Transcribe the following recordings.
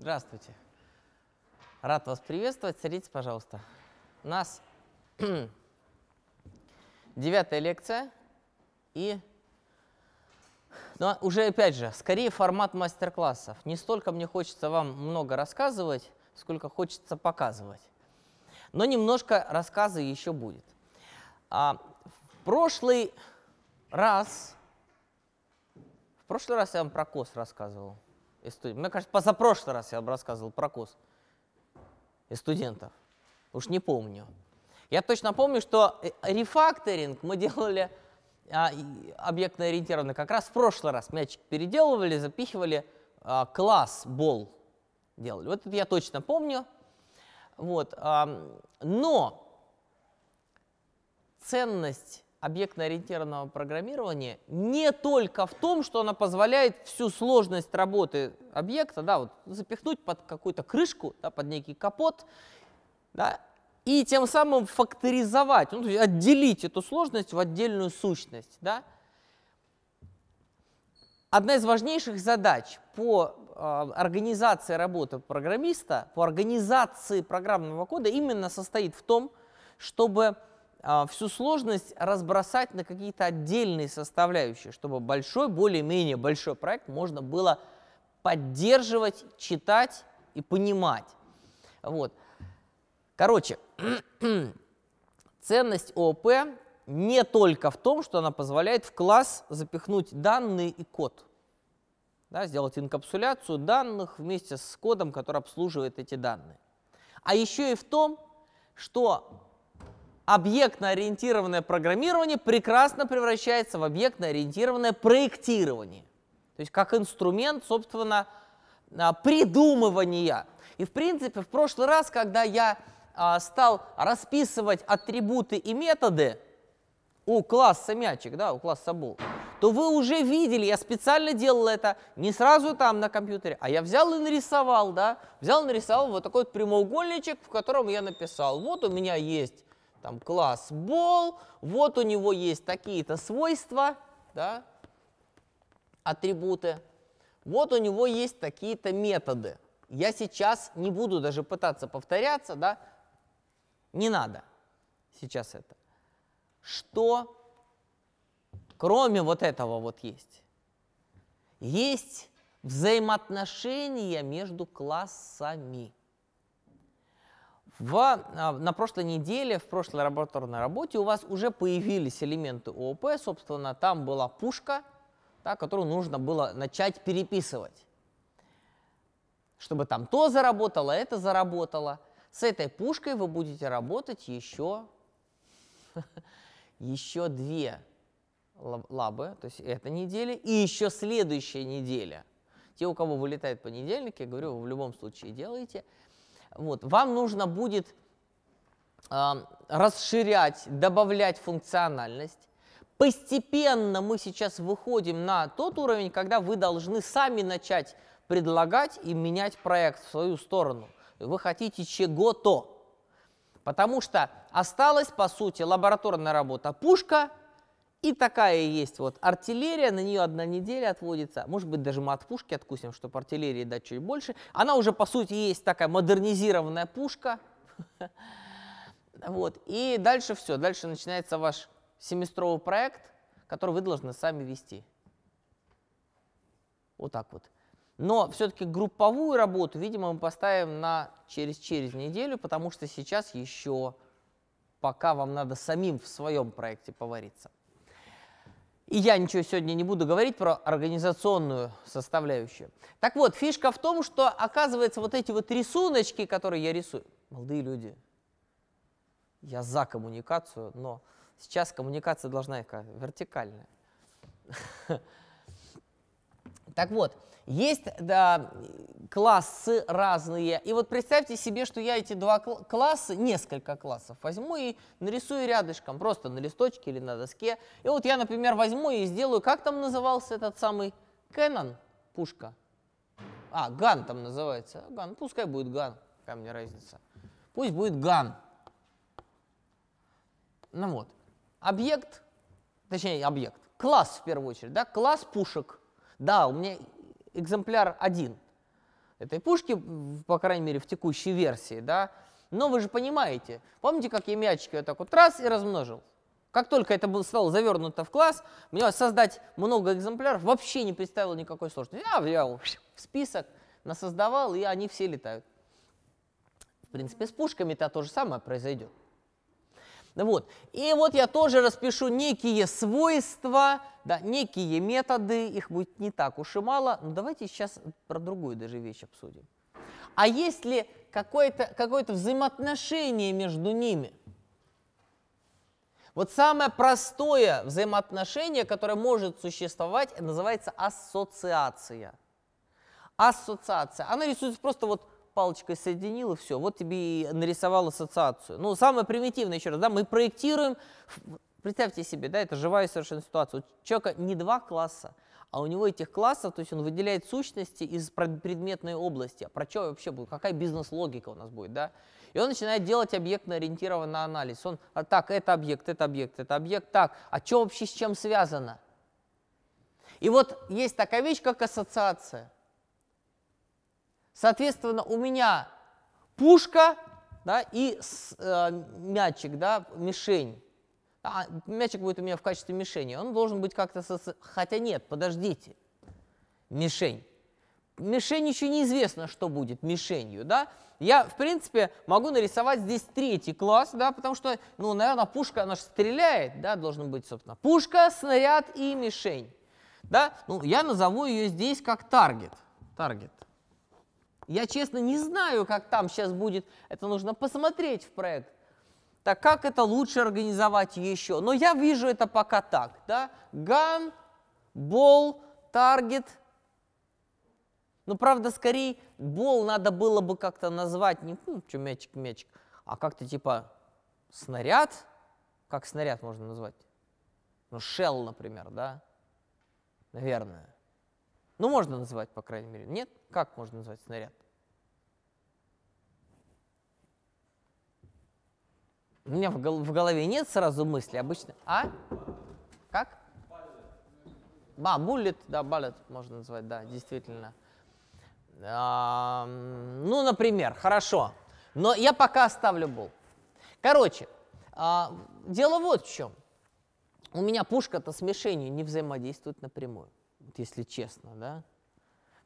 Здравствуйте. Рад вас приветствовать. Садитесь, пожалуйста. У нас девятая лекция. И но ну, а уже, опять же, скорее формат мастер-классов. Не столько мне хочется вам много рассказывать, сколько хочется показывать. Но немножко рассказа еще будет. А, в прошлый раз, в прошлый раз я вам про кос рассказывал и студентов. Мне кажется, позапрошлый раз я рассказывал про курс и студентов. Уж не помню. Я точно помню, что э, рефакторинг мы делали а, объектно-ориентированно. Как раз в прошлый раз мячик переделывали, запихивали а, класс, бол делали. Вот это я точно помню. Вот, а, но ценность объектно-ориентированного программирования не только в том, что она позволяет всю сложность работы объекта да, вот, запихнуть под какую-то крышку, да, под некий капот, да, и тем самым факторизовать, ну, то есть отделить эту сложность в отдельную сущность. Да. Одна из важнейших задач по э, организации работы программиста, по организации программного кода именно состоит в том, чтобы а, всю сложность разбросать на какие-то отдельные составляющие, чтобы большой, более-менее большой проект можно было поддерживать, читать и понимать. Вот. Короче, ценность ООП не только в том, что она позволяет в класс запихнуть данные и код. Да, сделать инкапсуляцию данных вместе с кодом, который обслуживает эти данные. А еще и в том, что объектно-ориентированное программирование прекрасно превращается в объектно-ориентированное проектирование. То есть как инструмент, собственно, а, придумывания. И, в принципе, в прошлый раз, когда я а, стал расписывать атрибуты и методы у класса мячик, да, у класса бол, то вы уже видели, я специально делал это не сразу там на компьютере, а я взял и нарисовал, да, взял и нарисовал вот такой вот прямоугольничек, в котором я написал, вот у меня есть там класс ball, вот у него есть такие-то свойства, да, атрибуты, вот у него есть такие-то методы. Я сейчас не буду даже пытаться повторяться, да, не надо сейчас это. Что кроме вот этого вот есть? Есть взаимоотношения между классами. В, а, на прошлой неделе, в прошлой лабораторной работе у вас уже появились элементы ООП, собственно, там была пушка, да, которую нужно было начать переписывать, чтобы там то заработало, это заработало. С этой пушкой вы будете работать еще, еще две лабы, то есть эта неделя, и еще следующая неделя. Те, у кого вылетает понедельник, я говорю, вы в любом случае делайте. Вот. Вам нужно будет э, расширять, добавлять функциональность. Постепенно мы сейчас выходим на тот уровень, когда вы должны сами начать предлагать и менять проект в свою сторону. Вы хотите чего-то. Потому что осталась, по сути, лабораторная работа пушка – и такая есть вот артиллерия, на нее одна неделя отводится, может быть даже мы от пушки откусим, чтобы артиллерии дать чуть больше. Она уже по сути есть такая модернизированная пушка. Вот. И дальше все, дальше начинается ваш семестровый проект, который вы должны сами вести. Вот так вот. Но все-таки групповую работу, видимо, мы поставим на через-через неделю, потому что сейчас еще пока вам надо самим в своем проекте повариться. И я ничего сегодня не буду говорить про организационную составляющую. Так вот, фишка в том, что, оказывается, вот эти вот рисуночки, которые я рисую, молодые люди, я за коммуникацию, но сейчас коммуникация должна какая вертикальная. Так вот, есть да, классы разные. И вот представьте себе, что я эти два класса, несколько классов возьму и нарисую рядышком, просто на листочке или на доске. И вот я, например, возьму и сделаю, как там назывался этот самый Кэнон, пушка? А, Ган там называется. Ган, пускай будет Ган, какая мне разница. Пусть будет Ган. Ну вот, объект, точнее объект, класс в первую очередь, да, класс пушек. Да, у меня экземпляр один этой пушки, по крайней мере, в текущей версии, да. Но вы же понимаете, помните, как я мячики вот так вот раз и размножил? Как только это стало завернуто в класс, мне создать много экземпляров вообще не представило никакой сложности. Я взял список, насоздавал, и они все летают. В принципе, с пушками-то то же самое произойдет. Вот. И вот я тоже распишу некие свойства, да, некие методы, их будет не так уж и мало, но давайте сейчас про другую даже вещь обсудим. А есть ли какое-то какое, -то, взаимоотношение между ними? Вот самое простое взаимоотношение, которое может существовать, называется ассоциация. Ассоциация. Она рисуется просто вот палочкой соединил, и все. Вот тебе и нарисовал ассоциацию. Ну, самое примитивное, еще раз, да, мы проектируем, представьте себе, да, это живая совершенно ситуация. У человека не два класса, а у него этих классов, то есть он выделяет сущности из предметной области. А про что вообще будет? Какая бизнес-логика у нас будет, да? И он начинает делать объектно-ориентированный анализ. Он, а так, это объект, это объект, это объект, так, а что вообще с чем связано? И вот есть такая вещь, как ассоциация – Соответственно, у меня пушка да, и с, э, мячик, да, мишень. А, мячик будет у меня в качестве мишени. Он должен быть как-то... Со... Хотя нет, подождите. Мишень. Мишень еще неизвестно, что будет мишенью, да? Я, в принципе, могу нарисовать здесь третий класс, да, потому что, ну, наверное, пушка, она же стреляет, да, должен быть, собственно, пушка, снаряд и мишень, да? Ну, я назову ее здесь как таргет, таргет, я, честно, не знаю, как там сейчас будет. Это нужно посмотреть в проект. Так как это лучше организовать еще? Но я вижу это пока так. Да? Ган, бол, таргет. Ну, правда, скорее, бол надо было бы как-то назвать, не помню, ну, что мячик, мячик, а как-то типа снаряд. Как снаряд можно назвать? Ну, shell, например, да? Наверное. Ну, можно назвать, по крайней мере. Нет? Как можно назвать снаряд? У меня в, гол- в голове нет сразу мысли обычно. А? Как? Ба, буллет, да, балет можно назвать, да, действительно. А, ну, например, хорошо. Но я пока оставлю бол. Короче, а, дело вот в чем. У меня пушка-то с мишенью не взаимодействует напрямую, если честно, да.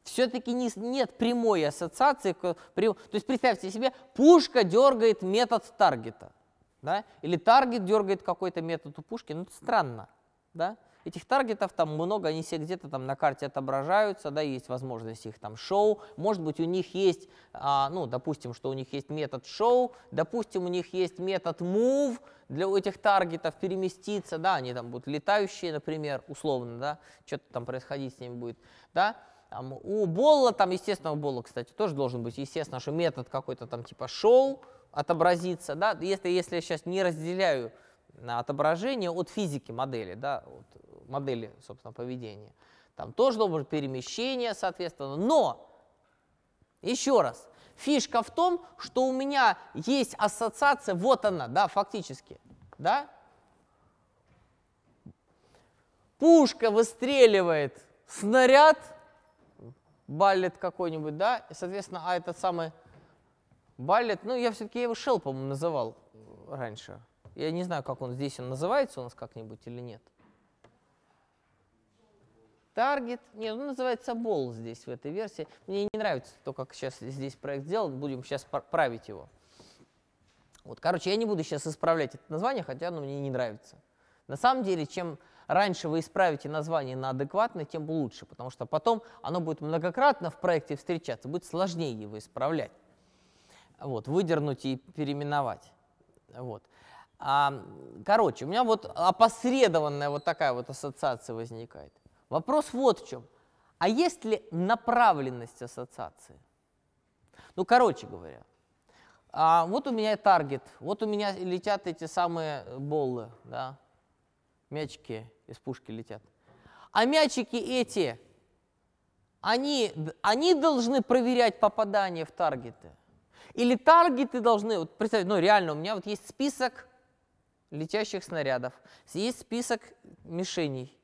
Все-таки не, нет прямой ассоциации. при, то есть представьте себе, пушка дергает метод таргета – да? Или таргет дергает какой-то метод у пушки, ну это странно, да? Этих таргетов там много, они все где-то там на карте отображаются, да, есть возможность их там шоу, может быть у них есть, а, ну, допустим, что у них есть метод шоу, допустим, у них есть метод move для этих таргетов переместиться, да, они там будут летающие, например, условно, да, что-то там происходить с ними будет, да, там, у Болла, там, естественно, у Болла, кстати, тоже должен быть, естественно, что метод какой-то там типа шоу, отобразится, да, если, если я сейчас не разделяю э, отображение от физики модели, да, от э, модели, собственно, поведения. Там тоже должно быть перемещение, соответственно. Но, еще раз, фишка в том, что у меня есть ассоциация, вот она, да, фактически, да. Пушка выстреливает снаряд, баллет какой-нибудь, да, и, соответственно, а этот самый Баллет, ну, я все-таки его Шел, по-моему, называл э, раньше. Я не знаю, как он здесь, он называется у нас как-нибудь или нет. Таргет. Нет, он ну, называется Бол здесь, в этой версии. Мне не нравится то, как сейчас здесь проект сделан. Будем сейчас править его. Вот, короче, я не буду сейчас исправлять это название, хотя оно мне не нравится. На самом деле, чем раньше вы исправите название на адекватное, тем лучше, потому что потом оно будет многократно в проекте встречаться, будет сложнее его исправлять вот, выдернуть и переименовать. Вот. А, короче, у меня вот опосредованная вот такая вот ассоциация возникает. Вопрос вот в чем. А есть ли направленность ассоциации? Ну, короче говоря, а вот у меня таргет, вот у меня летят эти самые боллы, да, мячики из пушки летят. А мячики эти, они, они должны проверять попадание в таргеты. Или таргеты должны, вот представьте, ну реально у меня вот есть список летящих снарядов, есть список мишеней.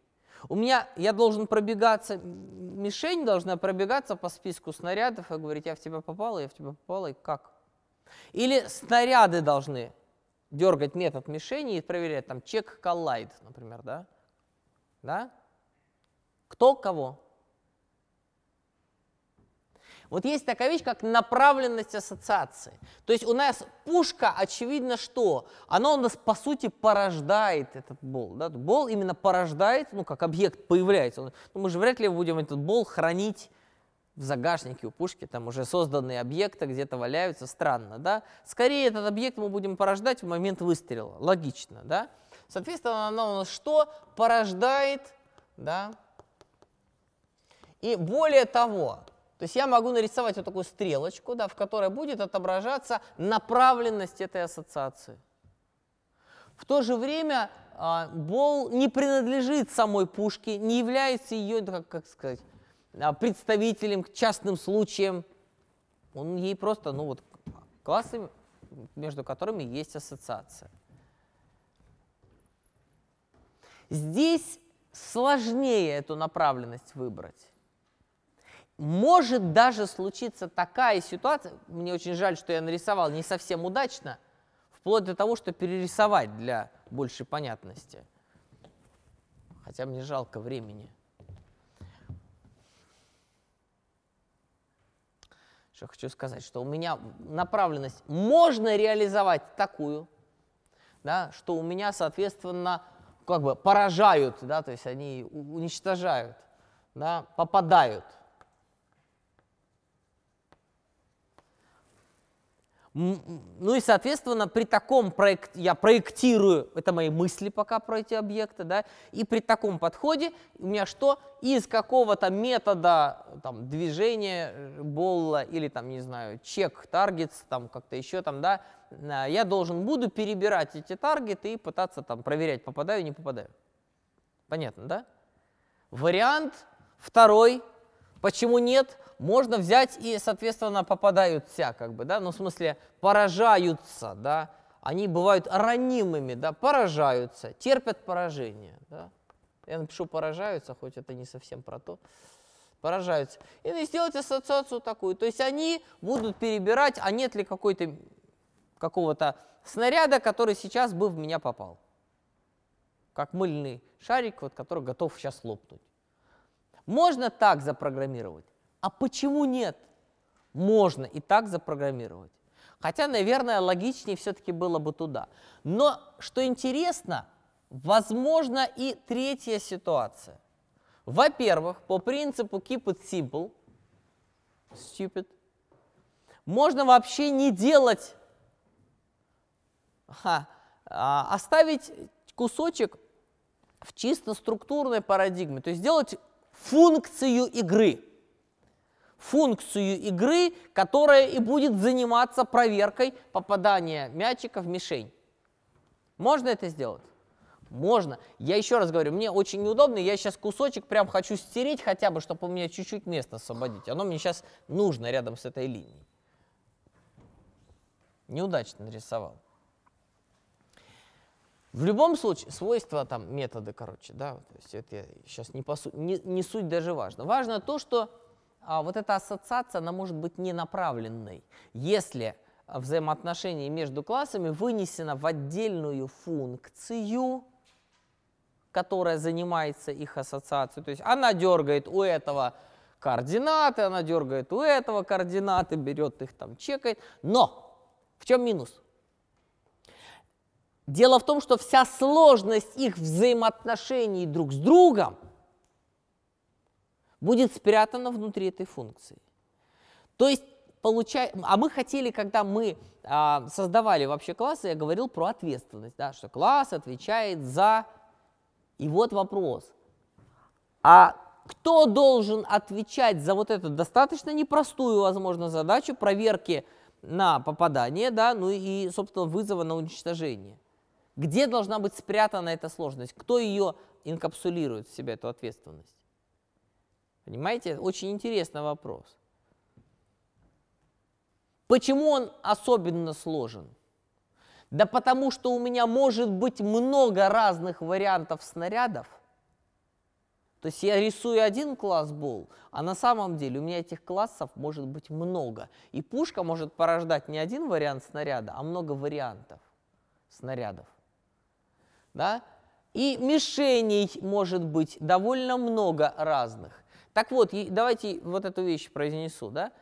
У меня, я должен пробегаться, мишень должна пробегаться по списку снарядов и говорить, я в тебя попала, я в тебя попала, и как? Или снаряды должны дергать метод мишени и проверять, там, чек коллайд, например, да? Да? Кто кого? Вот есть такая вещь, как направленность ассоциации. То есть у нас пушка, очевидно, что? Она у нас, по сути, порождает этот бол. Да? Бол именно порождает, ну, как объект появляется. ну, мы же вряд ли будем этот бол хранить в загашнике у пушки, там уже созданные объекты где-то валяются, странно, да? Скорее этот объект мы будем порождать в момент выстрела, логично, да? Соответственно, она у нас что? Порождает, да? И более того, то есть я могу нарисовать вот такую стрелочку, да, в которой будет отображаться направленность этой ассоциации. В то же время а, Бол не принадлежит самой пушке, не является ее, ну, как, как сказать, а, представителем, к частным случаям. Он ей просто, ну вот, классы, между которыми есть ассоциация. Здесь сложнее эту направленность выбрать может даже случиться такая ситуация, мне очень жаль, что я нарисовал не совсем удачно, вплоть до того, что перерисовать для большей понятности. Хотя мне жалко времени. Что хочу сказать, что у меня направленность можно реализовать такую, да, что у меня, соответственно, как бы поражают, да, то есть они уничтожают, да, попадают – Ну и, соответственно, при таком проект, я проектирую, это мои мысли пока про эти объекты, да, и при таком подходе у меня что? Из какого-то метода там, движения э, болла или там, не знаю, чек, таргетс, там как-то еще там, да, э, я должен буду перебирать эти таргеты и пытаться там проверять, попадаю, не попадаю. Понятно, да? Вариант второй Почему нет? Можно взять и, соответственно, попадаются, как бы, да, ну, в смысле, поражаются, да, они бывают ранимыми, да, поражаются, терпят поражение, да. Я напишу поражаются, хоть это не совсем про то. Поражаются. И сделать ассоциацию такую. То есть они будут перебирать, а нет ли какой-то какого-то снаряда, который сейчас бы в меня попал. Как мыльный шарик, вот, который готов сейчас лопнуть. Можно так запрограммировать. А почему нет? Можно и так запрограммировать. Хотя, наверное, логичнее все-таки было бы туда. Но, что интересно, возможно и третья ситуация. Во-первых, по принципу keep it simple, stupid, можно вообще не делать, ха, а, оставить кусочек в чисто структурной парадигме, то есть сделать функцию игры. Функцию игры, которая и будет заниматься проверкой попадания мячика в мишень. Можно это сделать? Можно. Я еще раз говорю, мне очень неудобно, я сейчас кусочек прям хочу стереть хотя бы, чтобы у меня чуть-чуть место освободить. Оно мне сейчас нужно рядом с этой линией. Неудачно нарисовал. В любом случае, свойства там, методы, короче, да, то есть это я сейчас не, по су- не, не суть даже важно. Важно то, что а, вот эта ассоциация, она может быть не направленной, если а, взаимоотношение между классами вынесено в отдельную функцию, которая занимается их ассоциацией. То есть она дергает у этого координаты, она дергает у этого координаты, берет их там, чекает. Но в чем минус? Дело в том, что вся сложность их взаимоотношений друг с другом будет спрятана внутри этой функции. То есть, получай... а мы хотели, когда мы а, создавали вообще классы, я говорил про ответственность, да, что класс отвечает за... И вот вопрос. А кто должен отвечать за вот эту достаточно непростую, возможно, задачу проверки на попадание, да, ну и, собственно, вызова на уничтожение? Где должна быть спрятана эта сложность? Кто ее инкапсулирует в себя, эту ответственность? Понимаете, очень интересный вопрос. Почему он особенно сложен? Да потому что у меня может быть много разных вариантов снарядов. То есть я рисую один класс бол, а на самом деле у меня этих классов может быть много. И пушка может порождать не один вариант снаряда, а много вариантов снарядов. Да? И мишеней может быть довольно много разных. Так вот, давайте вот эту вещь произнесу, да?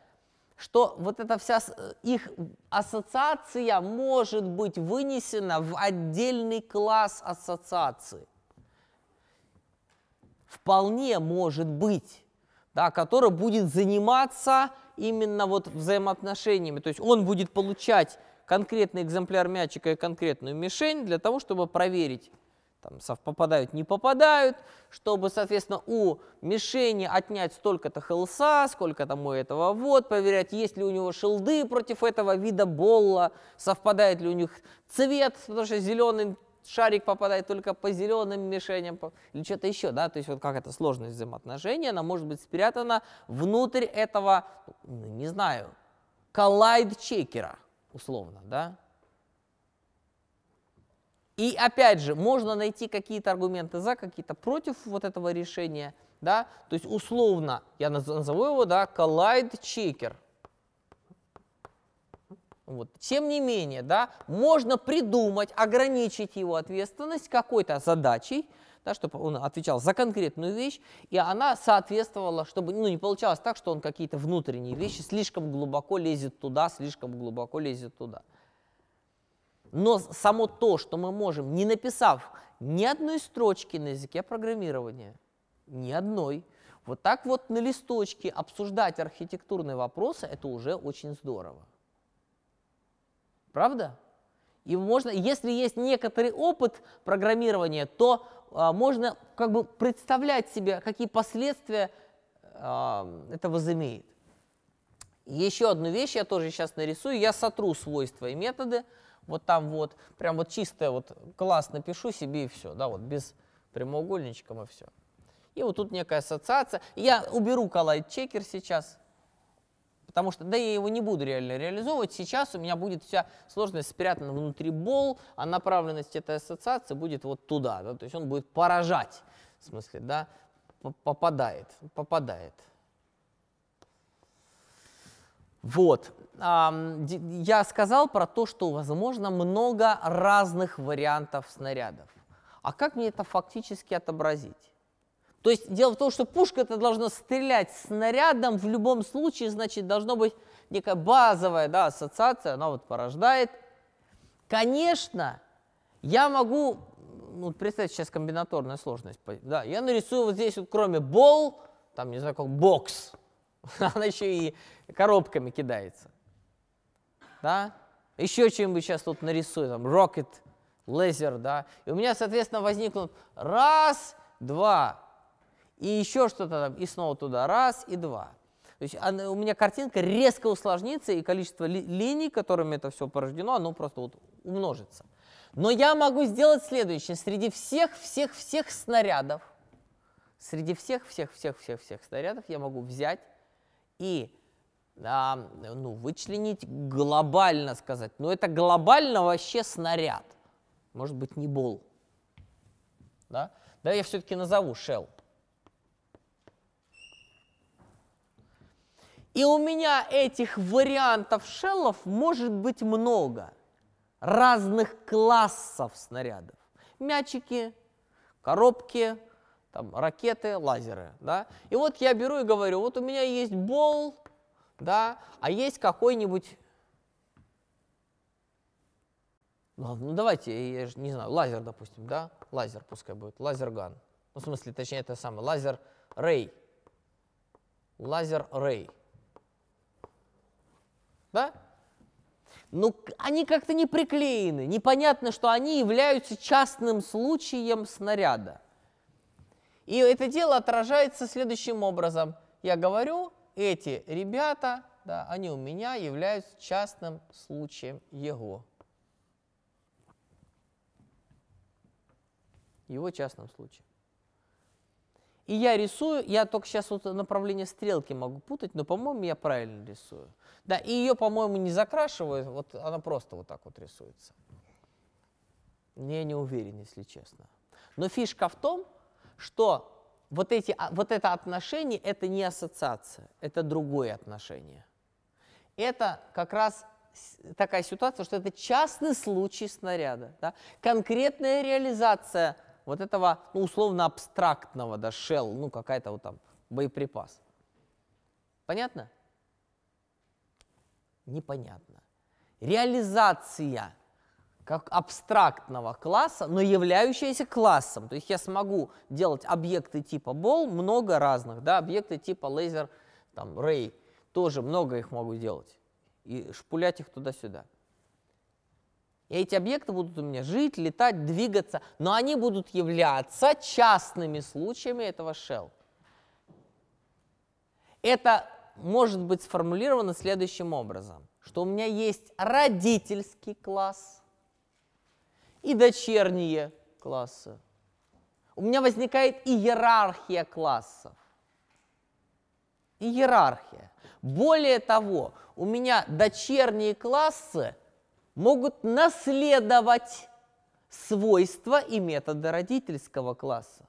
что вот эта вся э, их ассоциация может быть вынесена в отдельный класс ассоциаций. Вполне может быть, да, который будет заниматься именно вот взаимоотношениями. То есть он будет получать конкретный экземпляр мячика и конкретную мишень для того, чтобы проверить, там, попадают, не попадают, чтобы, соответственно, у мишени отнять столько-то хелса, сколько там у этого вот, проверять, есть ли у него шилды против этого вида болла, совпадает ли у них цвет, потому что зеленый шарик попадает только по зеленым мишеням, или что-то еще, да, то есть вот как эта сложность взаимоотношений, она может быть спрятана внутрь этого, ну, не знаю, коллайд-чекера, условно, да? И опять же, можно найти какие-то аргументы за, какие-то против вот этого решения, да? То есть условно, я назову его, да, collide checker. Вот. Тем не менее, да, можно придумать, ограничить его ответственность какой-то задачей, да, чтобы он отвечал за конкретную вещь, и она соответствовала, чтобы ну, не получалось так, что он какие-то внутренние вещи слишком глубоко лезет туда, слишком глубоко лезет туда. Но само то, что мы можем, не написав ни одной строчки на языке программирования, ни одной, вот так вот на листочке обсуждать архитектурные вопросы, это уже очень здорово. Правда? И можно, если есть некоторый опыт программирования, то а, можно как бы представлять себе, какие последствия а, это возымеет. Еще одну вещь я тоже сейчас нарисую. Я сотру свойства и методы. Вот там вот, прям вот чистое, вот класс напишу себе и все. Да, вот без прямоугольничка и все. И вот тут некая ассоциация. Я уберу коллайд-чекер сейчас. Потому что, да я его не буду реально реализовывать, сейчас у меня будет вся сложность спрятана внутри бол, а направленность этой ассоциации будет вот туда, да, то есть он будет поражать, в смысле, да, попадает, попадает. Вот. Я сказал про то, что возможно много разных вариантов снарядов. А как мне это фактически отобразить? То есть дело в том, что пушка это должна стрелять снарядом в любом случае, значит, должно быть некая базовая да, ассоциация, она вот порождает. Конечно, я могу, ну, представьте сейчас комбинаторную сложность, да, я нарисую вот здесь вот кроме бол, там, не знаю, как бокс, она еще и коробками кидается, да, еще чем-нибудь сейчас тут нарисую, там, rocket, лазер, да, и у меня, соответственно, возникнут раз, два, и еще что-то там, и снова туда раз, и два. То есть она, у меня картинка резко усложнится, и количество ли, линий, которыми это все порождено, оно просто вот умножится. Но я могу сделать следующее. Среди всех-всех-всех снарядов, среди всех-всех-всех-всех-всех снарядов я могу взять и а, ну, вычленить глобально сказать. Но ну, это глобально вообще снаряд. Может быть, не бол. Да? Да, я все-таки назову shell. И у меня этих вариантов шеллов может быть много. Разных классов снарядов. Мячики, коробки, там, ракеты, лазеры. Да? И вот я беру и говорю, вот у меня есть бол, да, а есть какой-нибудь... Ну, давайте, я же не знаю, лазер, допустим, да? Лазер пускай будет, лазерган. Ну, в смысле, точнее, это самое, лазер-рей. Лазер-рей. Да? Ну, они как-то не приклеены. Непонятно, что они являются частным случаем снаряда. И это дело отражается следующим образом. Я говорю, эти ребята, да, они у меня являются частным случаем его. Его частным случаем. И я рисую, я только сейчас вот направление стрелки могу путать, но, по-моему, я правильно рисую. Да, и ее, по-моему, не закрашивают, вот она просто вот так вот рисуется. Я не уверен, если честно. Но фишка в том, что вот, эти, а, вот это отношение – это не ассоциация, это другое отношение. Это как раз такая ситуация, что это частный случай снаряда, да? конкретная реализация – вот этого, ну, условно абстрактного, да, shell, ну, какая-то вот там боеприпас. Понятно? Непонятно. Реализация как абстрактного класса, но являющаяся классом. То есть я смогу делать объекты типа бол, много разных, да, объекты типа лазер, там, ray тоже много их могу делать и шпулять их туда-сюда. И эти объекты будут у меня жить, летать, двигаться, но они будут являться частными случаями этого shell. Это может быть сформулировано следующим образом, что у меня есть родительский класс и дочерние классы. У меня возникает иерархия классов. Иерархия. Более того, у меня дочерние классы – могут наследовать свойства и методы родительского класса.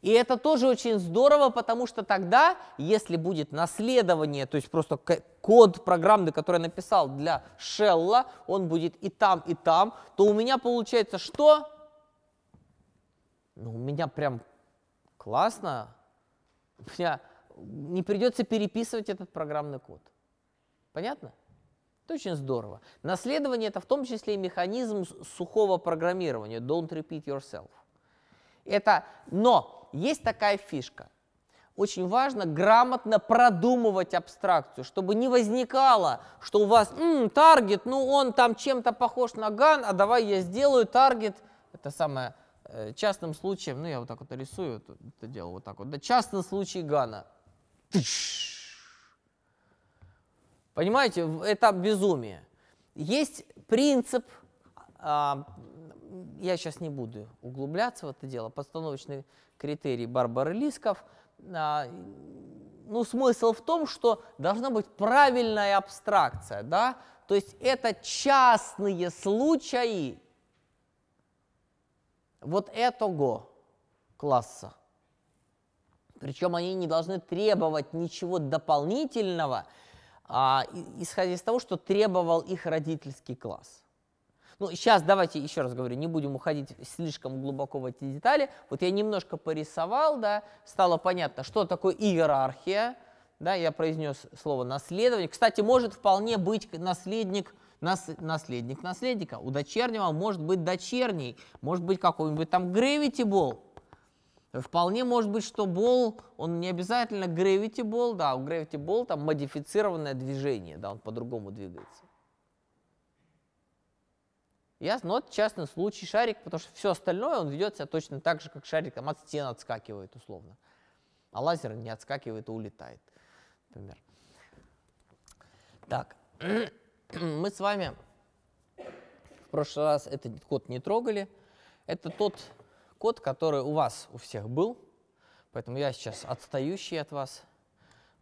И это тоже очень здорово, потому что тогда, если будет наследование, то есть просто код программы, который я написал для шелла, он будет и там, и там, то у меня получается что? Ну, у меня прям классно. У меня не придется переписывать этот программный код. Понятно? Это очень здорово. Наследование – это в том числе и механизм сухого программирования «don't repeat yourself». Это, но есть такая фишка. Очень важно грамотно продумывать абстракцию, чтобы не возникало, что у вас м таргет, ну он там чем-то похож на ган, а давай я сделаю таргет, это самое, э, частным случаем, ну я вот так вот рисую, это дело вот так вот, да частный случай гана. Тыщ! Понимаете, это безумие. Есть принцип, а, я сейчас не буду углубляться в это дело, постановочный критерий Барбары Лисков. А, ну, смысл в том, что должна быть правильная абстракция, да? То есть это частные случаи вот этого класса. Причем они не должны требовать ничего дополнительного – а, исходя из того, что требовал их родительский класс. Ну, сейчас давайте еще раз говорю, не будем уходить слишком глубоко в эти детали. Вот я немножко порисовал, да, стало понятно, что такое иерархия, да, я произнес слово наследование. Кстати, может вполне быть наследник, нас, наследник наследника. У дочернего может быть дочерний, может быть какой-нибудь там был. Вполне может быть, что болл, он не обязательно gravity ball, да, у gravity ball там модифицированное движение, да, он по-другому двигается. Ясно? Но ну, это частный случай шарик, потому что все остальное он ведет себя точно так же, как шарик там, от стен отскакивает условно. А лазер не отскакивает, а улетает, например. Так, мы с вами в прошлый раз этот код не трогали. Это тот код, который у вас у всех был, поэтому я сейчас отстающий от вас.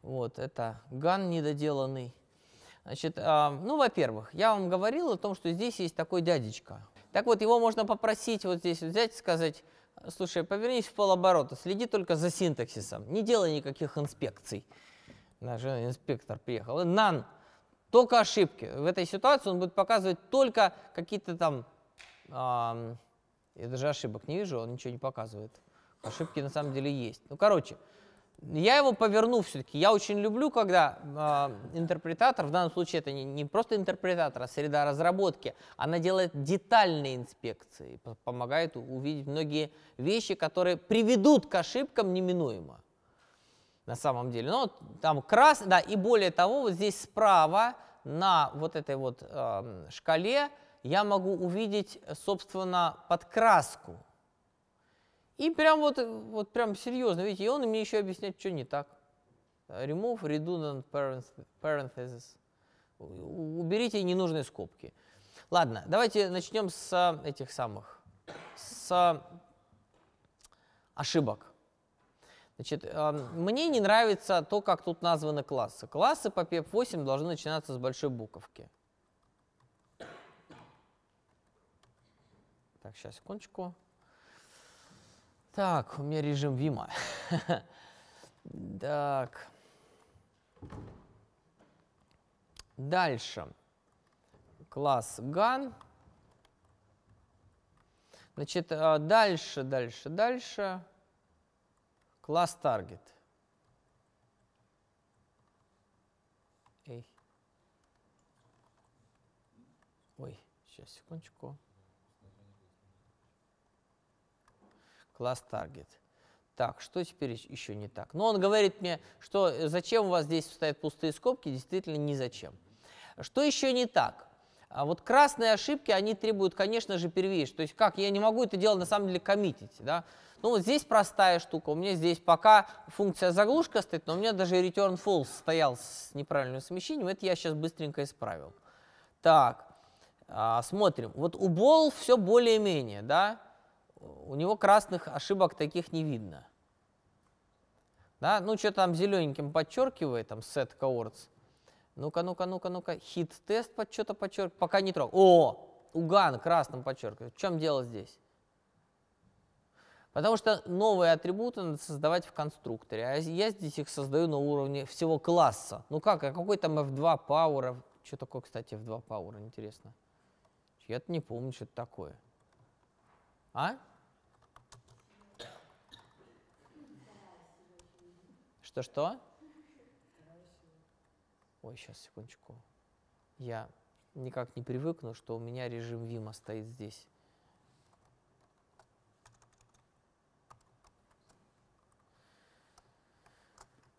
Вот, это ган недоделанный. Значит, а, ну, во-первых, я вам говорил о том, что здесь есть такой дядечка. Так вот, его можно попросить вот здесь взять и сказать, слушай, повернись в полоборота, следи только за синтаксисом, не делай никаких инспекций. Наш инспектор приехал. Нан, только ошибки. В этой ситуации он будет показывать только какие-то там я даже ошибок не вижу, он ничего не показывает. Ошибки на самом деле есть. Ну, короче, я его поверну все-таки. Я очень люблю, когда э, интерпретатор, в данном случае это не, не просто интерпретатор, а среда разработки, она делает детальные инспекции, помогает увидеть многие вещи, которые приведут к ошибкам неминуемо. На самом деле. Но ну, там крас, да, и более того, вот здесь справа на вот этой вот э, шкале я могу увидеть, э, собственно, подкраску. И прям вот, э, вот прям серьезно, видите, и он мне еще объясняет, что не так. Э, remove redundant parentheses. Уберите ненужные скобки. Ладно, давайте начнем с этих самых, с ошибок. Значит, мне не нравится то, как тут названы классы. Классы по PEP8 должны начинаться с большой буковки. Так, сейчас, секундочку. Так, у меня режим Вима. так. Дальше. Класс GAN. Значит, а, дальше, дальше, дальше. Класс Target. Эй. Ой, сейчас, секундочку. класс target. Так, что теперь еще не так? Но ну, он говорит мне, что э, зачем у вас здесь стоят пустые скобки, действительно не зачем. Что еще не так? А вот красные ошибки, они требуют, конечно же, первейш. То есть как, я не могу это дело на самом деле коммитить, да? Ну вот здесь простая штука, у меня здесь пока функция заглушка стоит, но у меня даже return false стоял с неправильным смещением, это я сейчас быстренько исправил. Так, а, смотрим, вот у ball все более-менее, да? у него красных ошибок таких не видно. Да, ну что там зелененьким подчеркивает, там set cohorts. Ну-ка, ну-ка, ну-ка, ну-ка, хит-тест под что-то подчеркивает, пока не трогал. О, уган красным подчеркивает. В чем дело здесь? Потому что новые атрибуты надо создавать в конструкторе, а я здесь их создаю на уровне всего класса. Ну как, а какой там F2 Power? А что такое, кстати, F2 Power, интересно? Я-то не помню, что это такое. А? Что-что? Ой, сейчас, секундочку. Я никак не привыкну, что у меня режим Вима стоит здесь.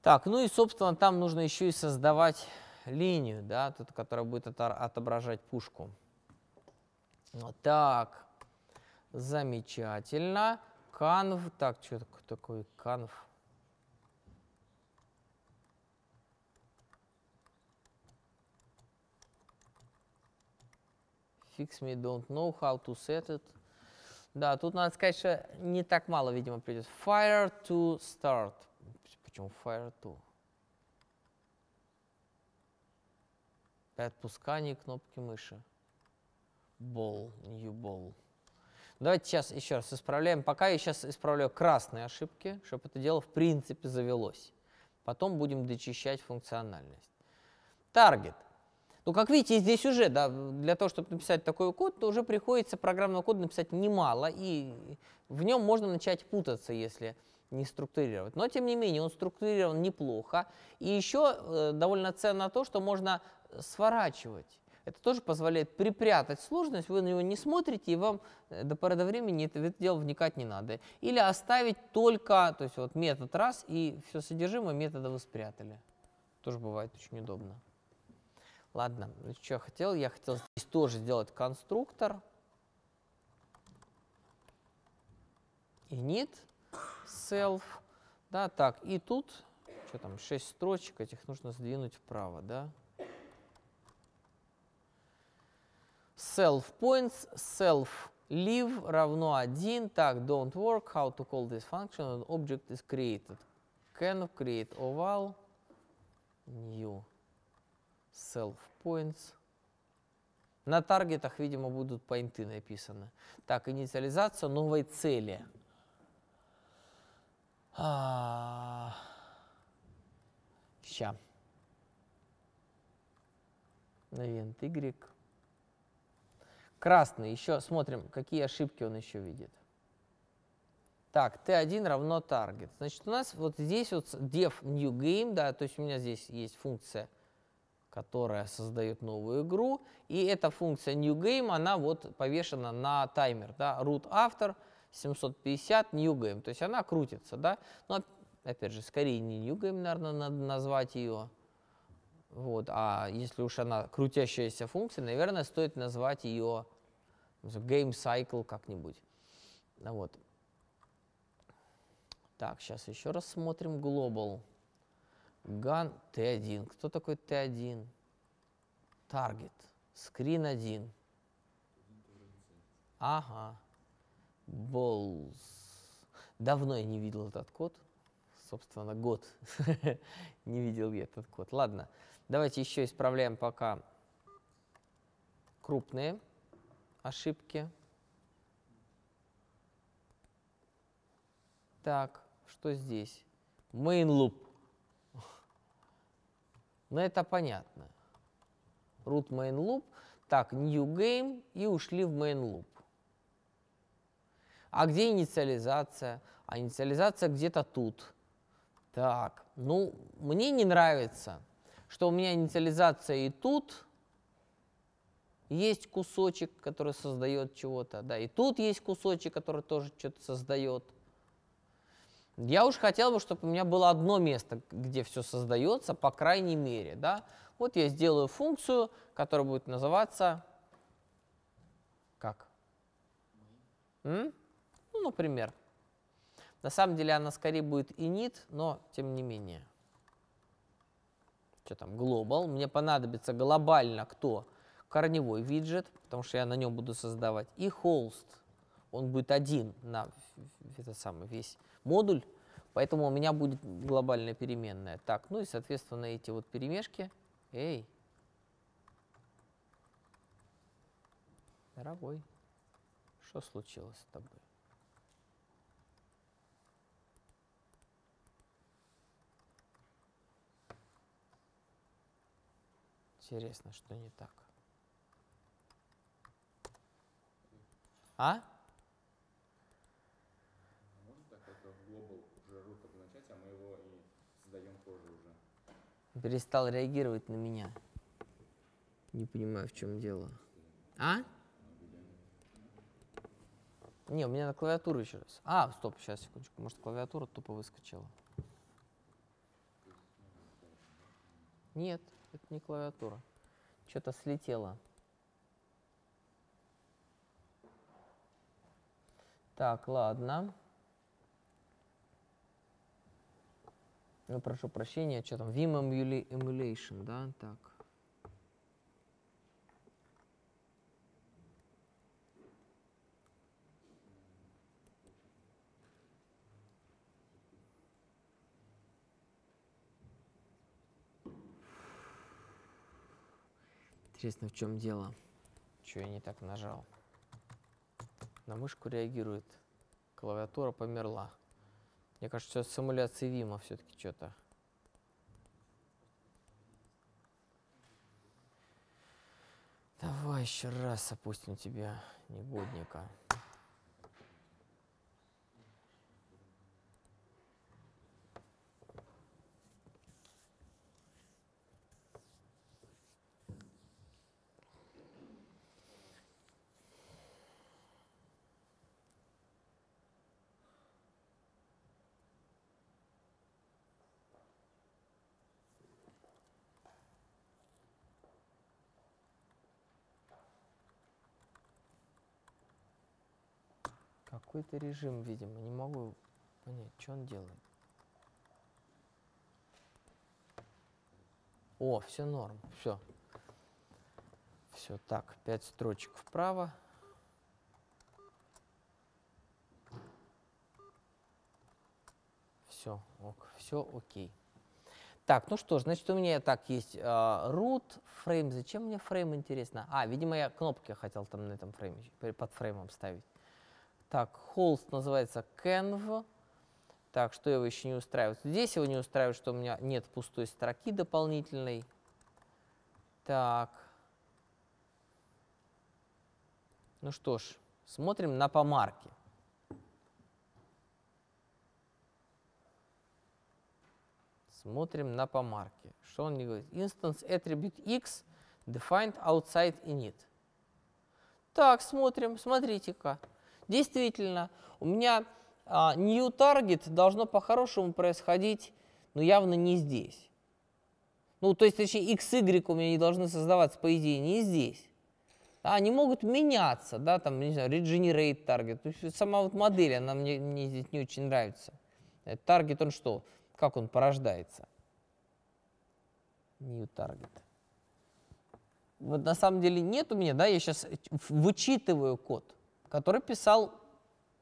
Так, ну и, собственно, там нужно еще и создавать линию, да, тут, которая будет отображать пушку. Вот так, замечательно. Канв, так, что такое канв? Fix me, don't know how to set it. Да, тут надо сказать, что не так мало, видимо, придется. Fire to start. Почему fire to? При отпускании кнопки мыши. Ball, new ball. Давайте сейчас еще раз исправляем. Пока я сейчас исправляю красные ошибки, чтобы это дело в принципе завелось. Потом будем дочищать функциональность. Таргет. Ну, как видите, здесь уже да, для того, чтобы написать такой код, то уже приходится программного кода написать немало, и в нем можно начать путаться, если не структурировать. Но, тем не менее, он структурирован неплохо. И еще э, довольно ценно то, что можно сворачивать. Это тоже позволяет припрятать сложность, вы на него не смотрите, и вам э, до поры до времени это, в это дело вникать не надо. Или оставить только то есть вот метод раз, и все содержимое метода вы спрятали. Тоже бывает очень удобно. Ладно, ну что я хотел? Я хотел здесь тоже сделать конструктор. init self. Да, так, и тут, что там, 6 строчек, этих нужно сдвинуть вправо, да? Self points, self leave равно 1. Так, don't work, how to call this function, an object is created. Can create oval, new self points. На таргетах, видимо, будут поинты написаны. Так, инициализация новой цели. А... Ща. Event Y. Красный. Еще смотрим, какие ошибки он еще видит. Так, T1 равно target. Значит, у нас вот здесь вот def new game, да, то есть у меня здесь есть функция – которая создает новую игру. И эта функция new game, она вот повешена на таймер, да, root after 750 new game. То есть она крутится, да. Но опять же, скорее не new game, наверное, надо назвать ее. Вот, а если уж она крутящаяся функция, наверное, стоит назвать ее game cycle как-нибудь. Вот. Так, сейчас еще раз смотрим global. GAN T1. Кто такой T1? Таргет. Скрин 1. Ага. Balls. Давно я не видел этот код. Собственно, год не видел я этот код. Ладно, давайте еще исправляем пока крупные ошибки. Так, что здесь? Main loop. Но это понятно. Root main loop. Так, new game и ушли в main loop. А где инициализация? А инициализация где-то тут. Так, ну, мне не нравится, что у меня инициализация и тут есть кусочек, который создает чего-то, да, и тут есть кусочек, который тоже что-то создает – я уж хотел бы, чтобы у меня было одно место, где все создается, по крайней мере. Да? Вот я сделаю функцию, которая будет называться как? М? Ну, например. На самом деле она скорее будет init, но тем не менее. Что там, global. Мне понадобится глобально кто? Корневой виджет, потому что я на нем буду создавать. И холст он будет один на этот самый весь модуль, поэтому у меня будет глобальная переменная. Так, ну и, соответственно, эти вот перемешки. Эй, дорогой, что случилось с тобой? Интересно, что не так. А? перестал реагировать на меня. Не понимаю, в чем дело. А? Не, у меня на клавиатуру еще раз. А, стоп, сейчас, секундочку. Может, клавиатура тупо выскочила? Нет, это не клавиатура. Что-то слетело. Так, ладно. Ладно. Ну, прошу прощения, что там? Vim Emulation, да? Так. Интересно, в чем дело? Чего я не так нажал? На мышку реагирует. Клавиатура померла. Мне кажется, что эмуляцией Вима все-таки что-то. Давай еще раз опустим тебя, негодника. какой-то режим, видимо. Не могу понять, что он делает. О, все норм, все. Все, так, Пять строчек вправо. Все, ок, все окей. Так, ну что ж, значит, у меня так есть э, root, фрейм. Зачем мне фрейм интересно? А, видимо, я кнопки хотел там на этом фрейме, под фреймом ставить. Так, холст называется canv. Так, что его еще не устраивает? Здесь его не устраивает, что у меня нет пустой строки дополнительной. Так. Ну что ж, смотрим на помарки. Смотрим на помарки. Что он мне говорит? Instance attribute x defined outside init. Так, смотрим, смотрите-ка. Действительно, у меня а, new target должно по-хорошему происходить, но ну, явно не здесь. Ну, то есть, точнее, x, y у меня не должны создаваться, по идее, не здесь. А они могут меняться, да, там, не знаю, regenerate target. То есть, сама вот модель, она мне, мне здесь не очень нравится. Э, таргет, он что? Как он порождается? New target. Вот на самом деле нет у меня, да, я сейчас вычитываю код который писал,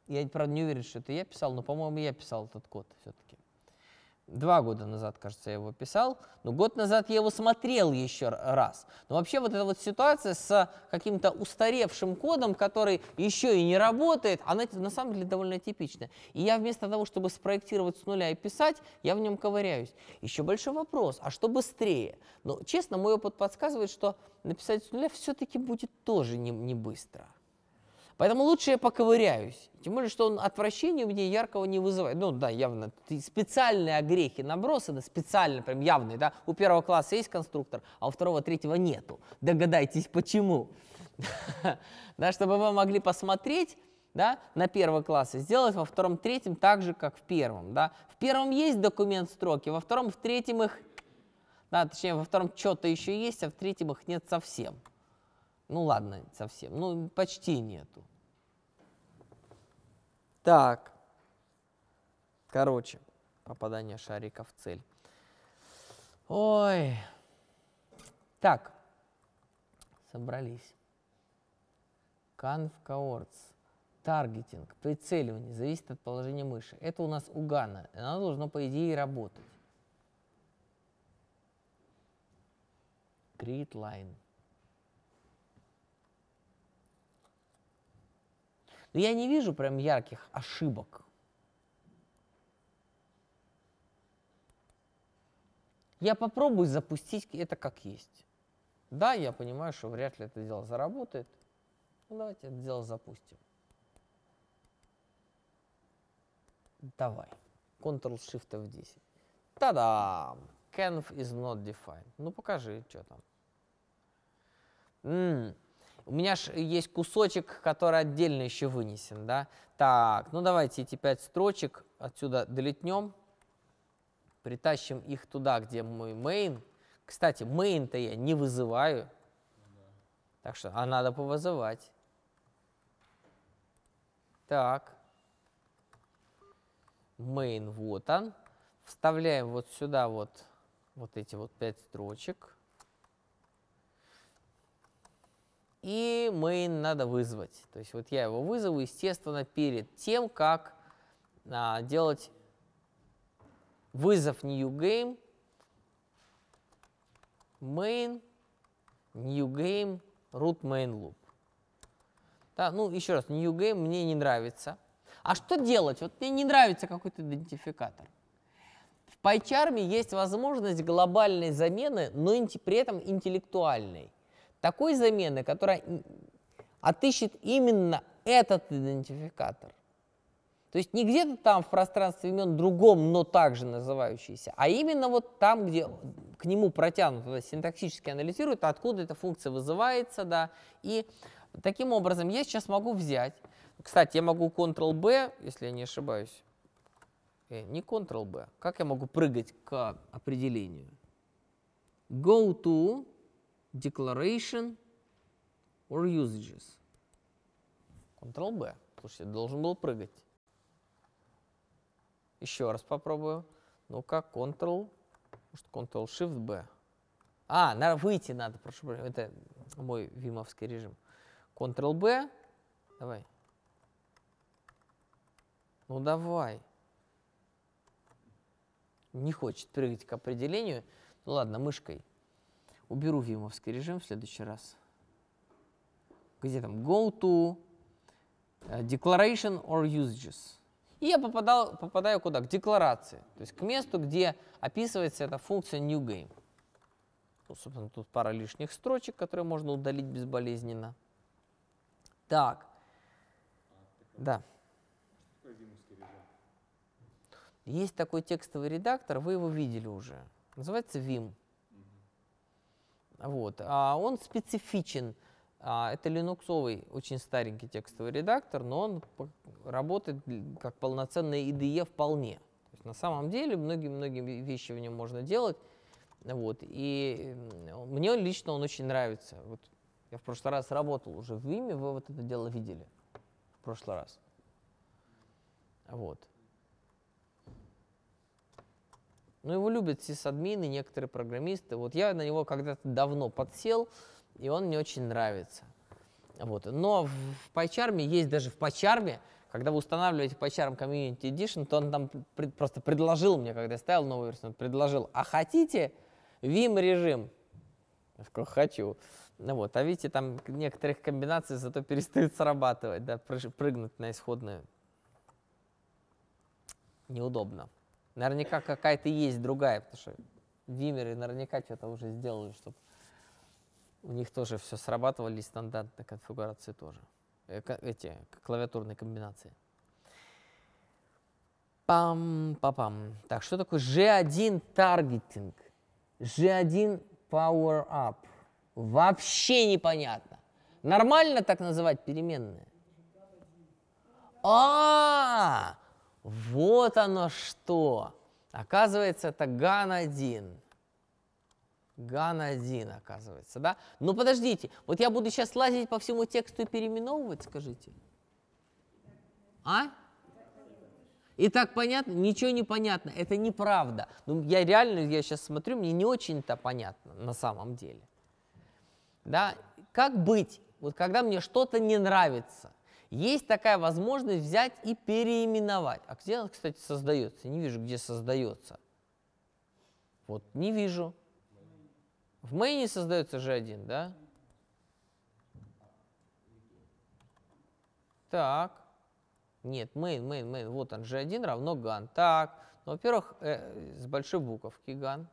я, правда, не уверен, что это я писал, но, по-моему, я писал этот код все-таки. Два года назад, кажется, я его писал, но год назад я его смотрел еще раз. Но вообще вот эта вот ситуация с каким-то устаревшим кодом, который еще и не работает, она на самом деле довольно типична. И я вместо того, чтобы спроектировать с нуля и писать, я в нем ковыряюсь. Еще большой вопрос, а что быстрее? Но, ну, честно, мой опыт подсказывает, что написать с нуля все-таки будет тоже не, не быстро. Поэтому лучше я поковыряюсь. Тем более, что он отвращение у меня яркого не вызывает. Ну да, явно, специальные огрехи да, специально, прям явные, да. У первого класса есть конструктор, а у второго, третьего нету. Догадайтесь, почему. Да, чтобы вы могли посмотреть, да, на первый класс и сделать во втором, третьем так же, как в первом, да. В первом есть документ строки, во втором, в третьем их, да, точнее, во втором что-то еще есть, а в третьем их нет совсем. Ну ладно, совсем. Ну, почти нету. Так. Короче, попадание шарика в цель. Ой. Так. Собрались. Канв коордс. Таргетинг, прицеливание зависит от положения мыши. Это у нас у Гана. Оно должно, по идее, работать. Grid line. Но ну, я не вижу прям ярких ошибок. Я попробую запустить это как есть. Да, я понимаю, что вряд ли это дело заработает. Ну, давайте это дело запустим. Давай. Ctrl-Shift F10. Та-дам! Canv is not defined. Ну покажи, что там. У меня же есть кусочек, который отдельно еще вынесен, да. Так, ну давайте эти пять строчек отсюда долетнем, притащим их туда, где мой main. Кстати, main-то я не вызываю, так что, а надо повызывать. Так. Main, вот он. Вставляем вот сюда вот, вот эти вот пять строчек. и main надо вызвать. То есть вот я его вызову, естественно, перед тем, как а, делать вызов new game, main, new game, root main loop. Да, ну, еще раз, new game мне не нравится. А что делать? Вот мне не нравится какой-то идентификатор. В PyCharm есть возможность глобальной замены, но при этом интеллектуальной такой замены, которая отыщет именно этот идентификатор. То есть не где-то там в пространстве имен другом, но также называющийся, а именно вот там, где к нему протянуто, синтаксически анализирует, откуда эта функция вызывается, да, и таким образом я сейчас могу взять, кстати, я могу Ctrl-B, если я не ошибаюсь, э, не Ctrl-B, как я могу прыгать к определению? Go to declaration or usages. Ctrl-B. Слушайте, должен был прыгать. Еще раз попробую. Ну-ка, Ctrl, может, Ctrl-Shift-B. А, на, выйти надо, прошу прощения, это мой вимовский режим. Ctrl-B, давай. Ну давай. Не хочет прыгать к определению. Ну ладно, мышкой. Уберу вимовский режим в следующий раз. Где там? Go to э, declaration or usages. И я попадал, попадаю куда? К декларации. То есть к месту, где описывается эта функция new game. Ну, собственно, тут пара лишних строчек, которые можно удалить безболезненно. Так. Да. Есть такой текстовый редактор, вы его видели уже. Называется Vim. Вот. А он специфичен. А, это линуксовый, очень старенький текстовый редактор, но он работает как полноценная IDE вполне. То есть на самом деле многие-многие вещи в нем можно делать. Вот. И мне лично он очень нравится. Вот я в прошлый раз работал уже в Виме, вы вот это дело видели в прошлый раз. Вот. Но ну, его любят сисадмины, некоторые программисты. Вот я на него когда-то давно подсел, и он мне очень нравится. Вот. Но в, в PyCharm есть даже в PyCharm, когда вы устанавливаете PyCharm Community Edition, то он там пред, просто предложил мне, когда я ставил новую версию, он предложил, а хотите Vim режим? Я такой, хочу. Ну вот, а видите, там некоторых комбинаций зато перестают срабатывать, да, прыгнуть на исходную. Неудобно. Наверняка какая-то есть другая, потому что вимеры наверняка что-то уже сделали, чтобы у них тоже все срабатывали стандартные конфигурации тоже. Э, эти клавиатурные комбинации. Пам, пам Так, что такое G1 таргетинг? G1 power up. Вообще непонятно. Нормально так называть переменные? А, -а, -а вот оно что! Оказывается, это ган-1. Ган-1, оказывается, да? Но ну, подождите, вот я буду сейчас лазить по всему тексту и переименовывать, скажите. А? И так понятно? Ничего не понятно, это неправда. Ну, я реально, я сейчас смотрю, мне не очень-то понятно на самом деле. Да? Как быть, вот когда мне что-то не нравится? Есть такая возможность взять и переименовать. А где она, кстати, создается? Не вижу, где создается. Вот, не вижу. В мейне создается же один, да? Так. Нет, main, main, main. Вот он, g1 равно ган. Так. Ну, во-первых, э, с большой буковки ган.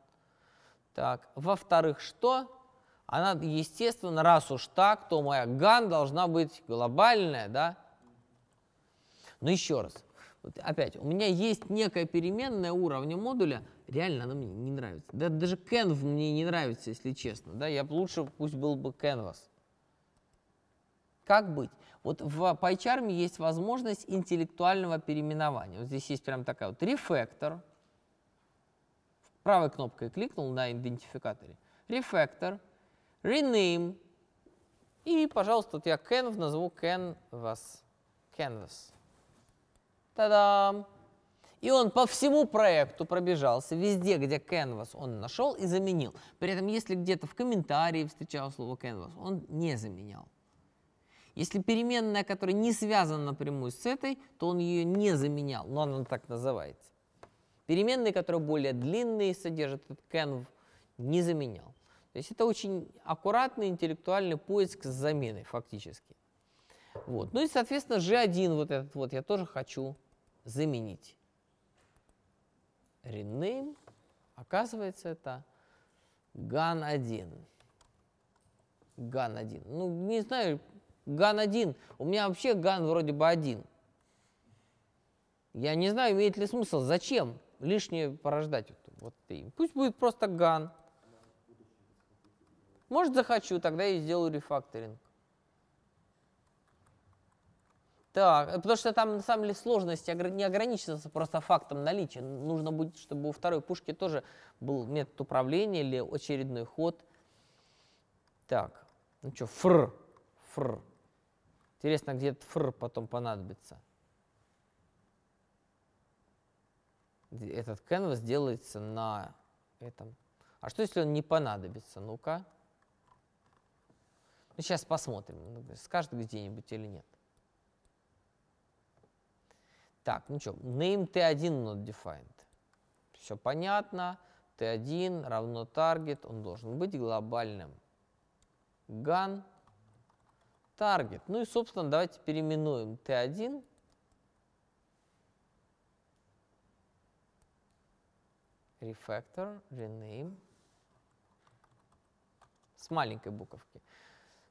Так. Во-вторых, что? она, естественно, раз уж так, то моя ган должна быть глобальная, да? Но еще раз, вот опять, у меня есть некая переменная уровня модуля, реально она мне не нравится. Да, даже Canv мне не нравится, если честно, да, я бы лучше пусть был бы Canvas. Как быть? Вот в PyCharm есть возможность интеллектуального переименования. Вот здесь есть прям такая вот рефактор. Правой кнопкой кликнул на идентификаторе. refactor rename. И, пожалуйста, вот я canvas назову canvas. Canvas. Та-дам! И он по всему проекту пробежался, везде, где canvas он нашел и заменил. При этом, если где-то в комментарии встречал слово canvas, он не заменял. Если переменная, которая не связана напрямую с этой, то он ее не заменял, но она так называется. Переменные, которые более длинные, содержат этот canv, не заменял. То есть это очень аккуратный интеллектуальный поиск с заменой фактически. Вот. Ну и, соответственно, G1 вот этот вот я тоже хочу заменить. Rename, оказывается, это GAN1. GAN1. Ну, не знаю, GAN1. У меня вообще GAN вроде бы один. Я не знаю, имеет ли смысл, зачем лишнее порождать. Вот, вот и. Пусть будет просто GAN. Может, захочу, тогда и сделаю рефакторинг. Так, э, потому что там на самом деле сложность не ограничивается просто фактом наличия. Нужно будет, чтобы у второй пушки тоже был метод управления или очередной ход. Так, ну что, фр, фр. Интересно, где этот фр потом понадобится. Этот canvas делается на этом. А что, если он не понадобится? Ну-ка. Ну, сейчас посмотрим, ну, скажет где-нибудь или нет. Так, ну что, name t1 not defined. Все понятно. T1 равно target, он должен быть глобальным. Gun target. Ну и, собственно, давайте переименуем T1 refactor, rename с маленькой буковки.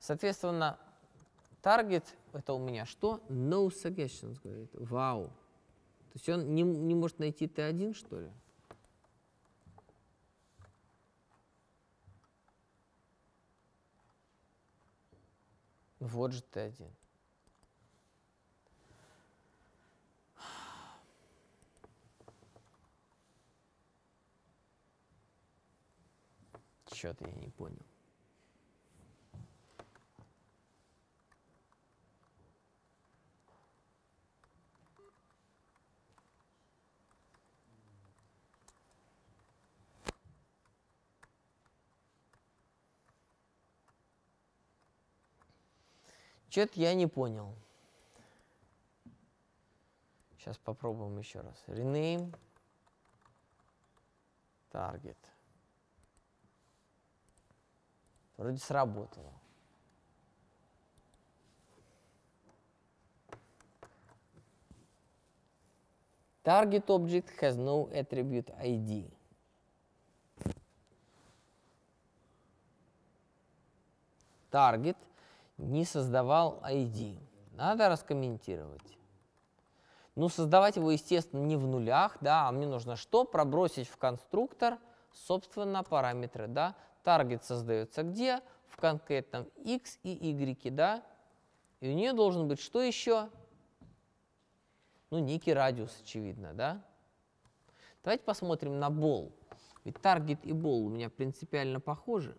Соответственно, таргет это у меня что? No suggestions, говорит. Вау. То есть он не, не может найти Т1, что ли? Вот же Т1. Черт, я не понял. Че-то я не понял. Сейчас попробуем еще раз. Rename target. Вроде сработало. Target object has no attribute ID. Target – не создавал ID. Надо раскомментировать. Ну, создавать его, естественно, не в нулях, да, а мне нужно что? Пробросить в конструктор, собственно, параметры, да. Таргет создается где? В конкретном x и y, да. И у нее должен быть что еще? Ну, некий радиус, очевидно, да. Давайте посмотрим на бол. Ведь таргет и бол у меня принципиально похожи.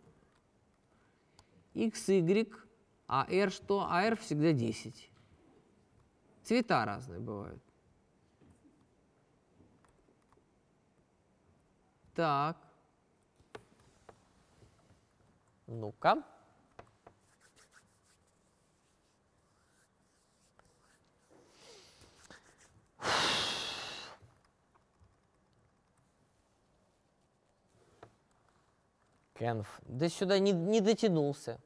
x, y – а R что? А R всегда 10. Цвета разные бывают. Так. Ну-ка. Кенф. Да сюда не, не дотянулся.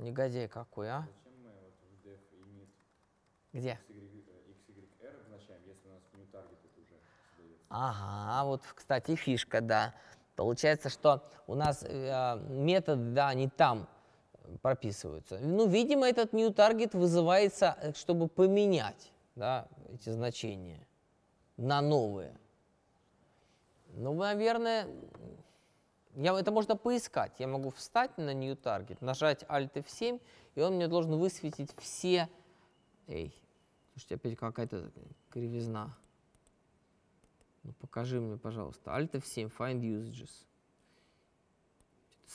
Негодяй какой, а? Зачем мы вот в def init Где? XYR обозначаем, если у нас new target это уже создается? Ага, а вот, кстати, фишка, да. Получается, что у нас э, методы, да, не там прописываются. Ну, видимо, этот new target вызывается, э, чтобы поменять да, эти значения на новые. Ну, наверное, я, это можно поискать. Я могу встать на New Target, нажать Alt F7, и он мне должен высветить все... Эй, слушайте, опять какая-то кривизна. Ну, покажи мне, пожалуйста. Alt F7, Find Usages.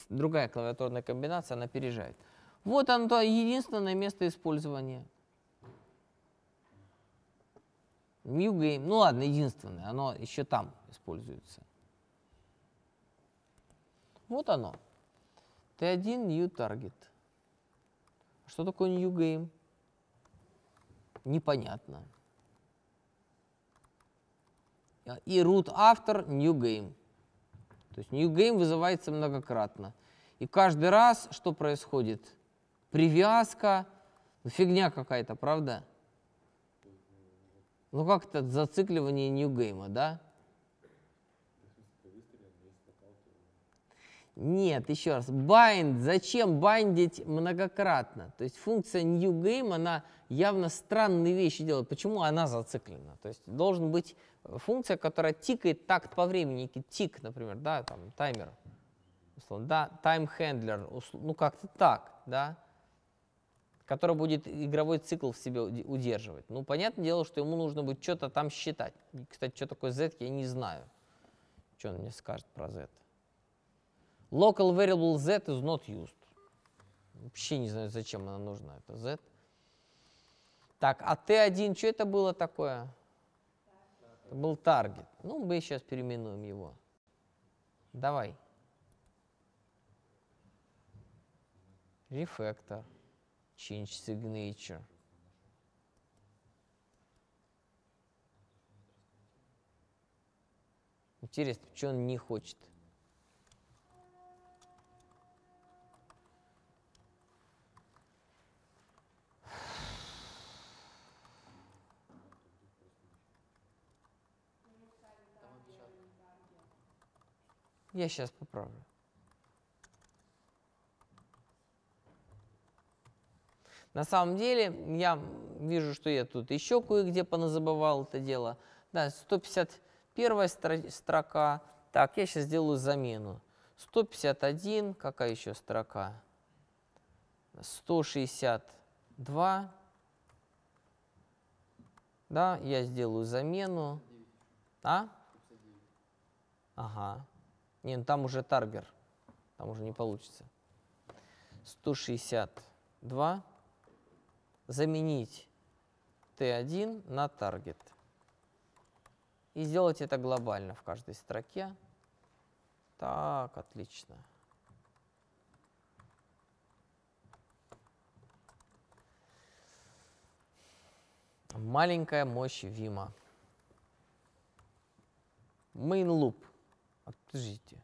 Другая клавиатурная комбинация, она опережает. Вот оно, то единственное место использования. New Game. Ну ладно, единственное, оно еще там используется. Вот оно. T1 new target. Что такое new game? Непонятно. И root after new game. То есть new game вызывается многократно. И каждый раз что происходит? Привязка. Ну, фигня какая-то, правда? Ну как это зацикливание new game, да? Нет, еще раз, bind, зачем бандить многократно? То есть функция new game она явно странные вещи делает. Почему она зациклена? То есть должен быть э, функция, которая тикает такт по времени, некий тик, например, да, там, таймер, условно, да, тайм-хендлер, ну как-то так, да, который будет игровой цикл в себе удерживать. Ну, понятное дело, что ему нужно будет что-то там считать. Кстати, что такое Z, я не знаю. Что он мне скажет про Z? Local variable z is not used. Вообще не знаю, зачем она нужна, это z. Так, а t1, что это было такое? Это был target. Ну, мы сейчас переименуем его. Давай. Refactor. Change signature. Интересно, почему он не хочет? Я сейчас поправлю. На самом деле, я вижу, что я тут еще кое-где поназабывал это дело. Да, 151 строка. Так, я сейчас сделаю замену. 151, какая еще строка? 162. Да, я сделаю замену. А? Ага. Не, ну там уже таргер. Там уже не получится. 162. Заменить Т1 на таргет. И сделать это глобально в каждой строке. Так, отлично. Маленькая мощь Вима. Main loop. Подождите.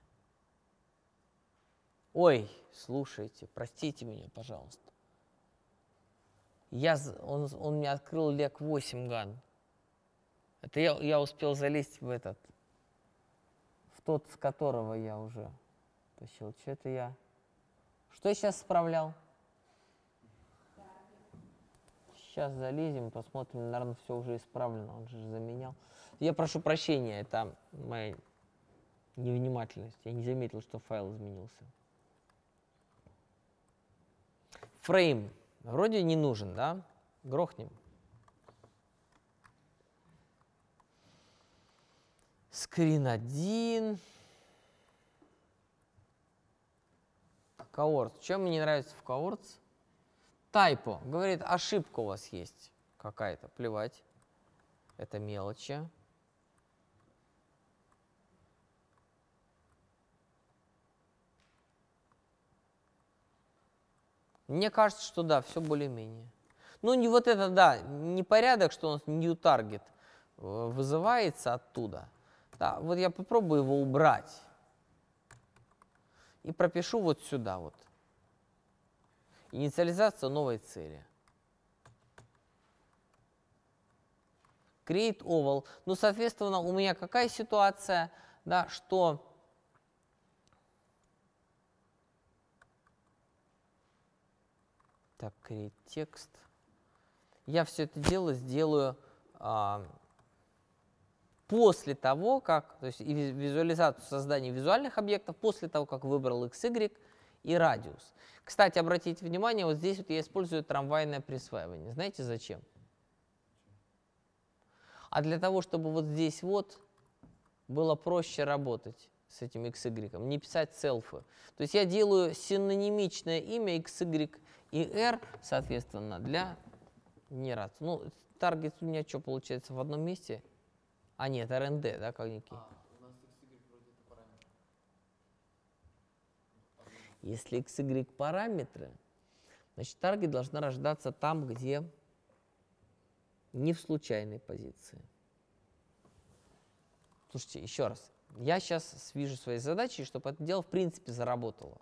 Ой, слушайте, простите меня, пожалуйста. Я, он, он мне открыл лек 8 ган. Это я, я успел залезть в этот, в тот, с которого я уже тащил. Что это я? Что я сейчас справлял? Сейчас залезем, посмотрим, наверное, все уже исправлено. Он же заменял. Я прошу прощения, это моя невнимательность. Я не заметил, что файл изменился. Фрейм вроде не нужен, да? Грохнем. Скрин один. Cohorts. Чем мне не нравится в Cohorts? Тайпо. Говорит, ошибка у вас есть какая-то. Плевать. Это мелочи. Мне кажется, что да, все более-менее. Ну, не вот это, да, не порядок, что у нас new target э, вызывается оттуда. Да, вот я попробую его убрать. И пропишу вот сюда вот. Инициализация новой цели. Create oval. Ну, соответственно, у меня какая ситуация, да, что Так, create текст. Я все это дело сделаю а, после того, как, то есть и визуализацию создания визуальных объектов после того, как выбрал x, y и радиус. Кстати, обратите внимание, вот здесь вот я использую трамвайное присваивание. Знаете зачем? А для того, чтобы вот здесь вот было проще работать с этим x, y, не писать селфы. То есть я делаю синонимичное имя x, y и R, соответственно, для не раз. Ну, таргет у меня что получается в одном месте? А нет, RND, да, как некий? А, Если XY параметры, значит, таргет должна рождаться там, где не в случайной позиции. Слушайте, еще раз. Я сейчас свижу свои задачи, чтобы это дело, в принципе, заработало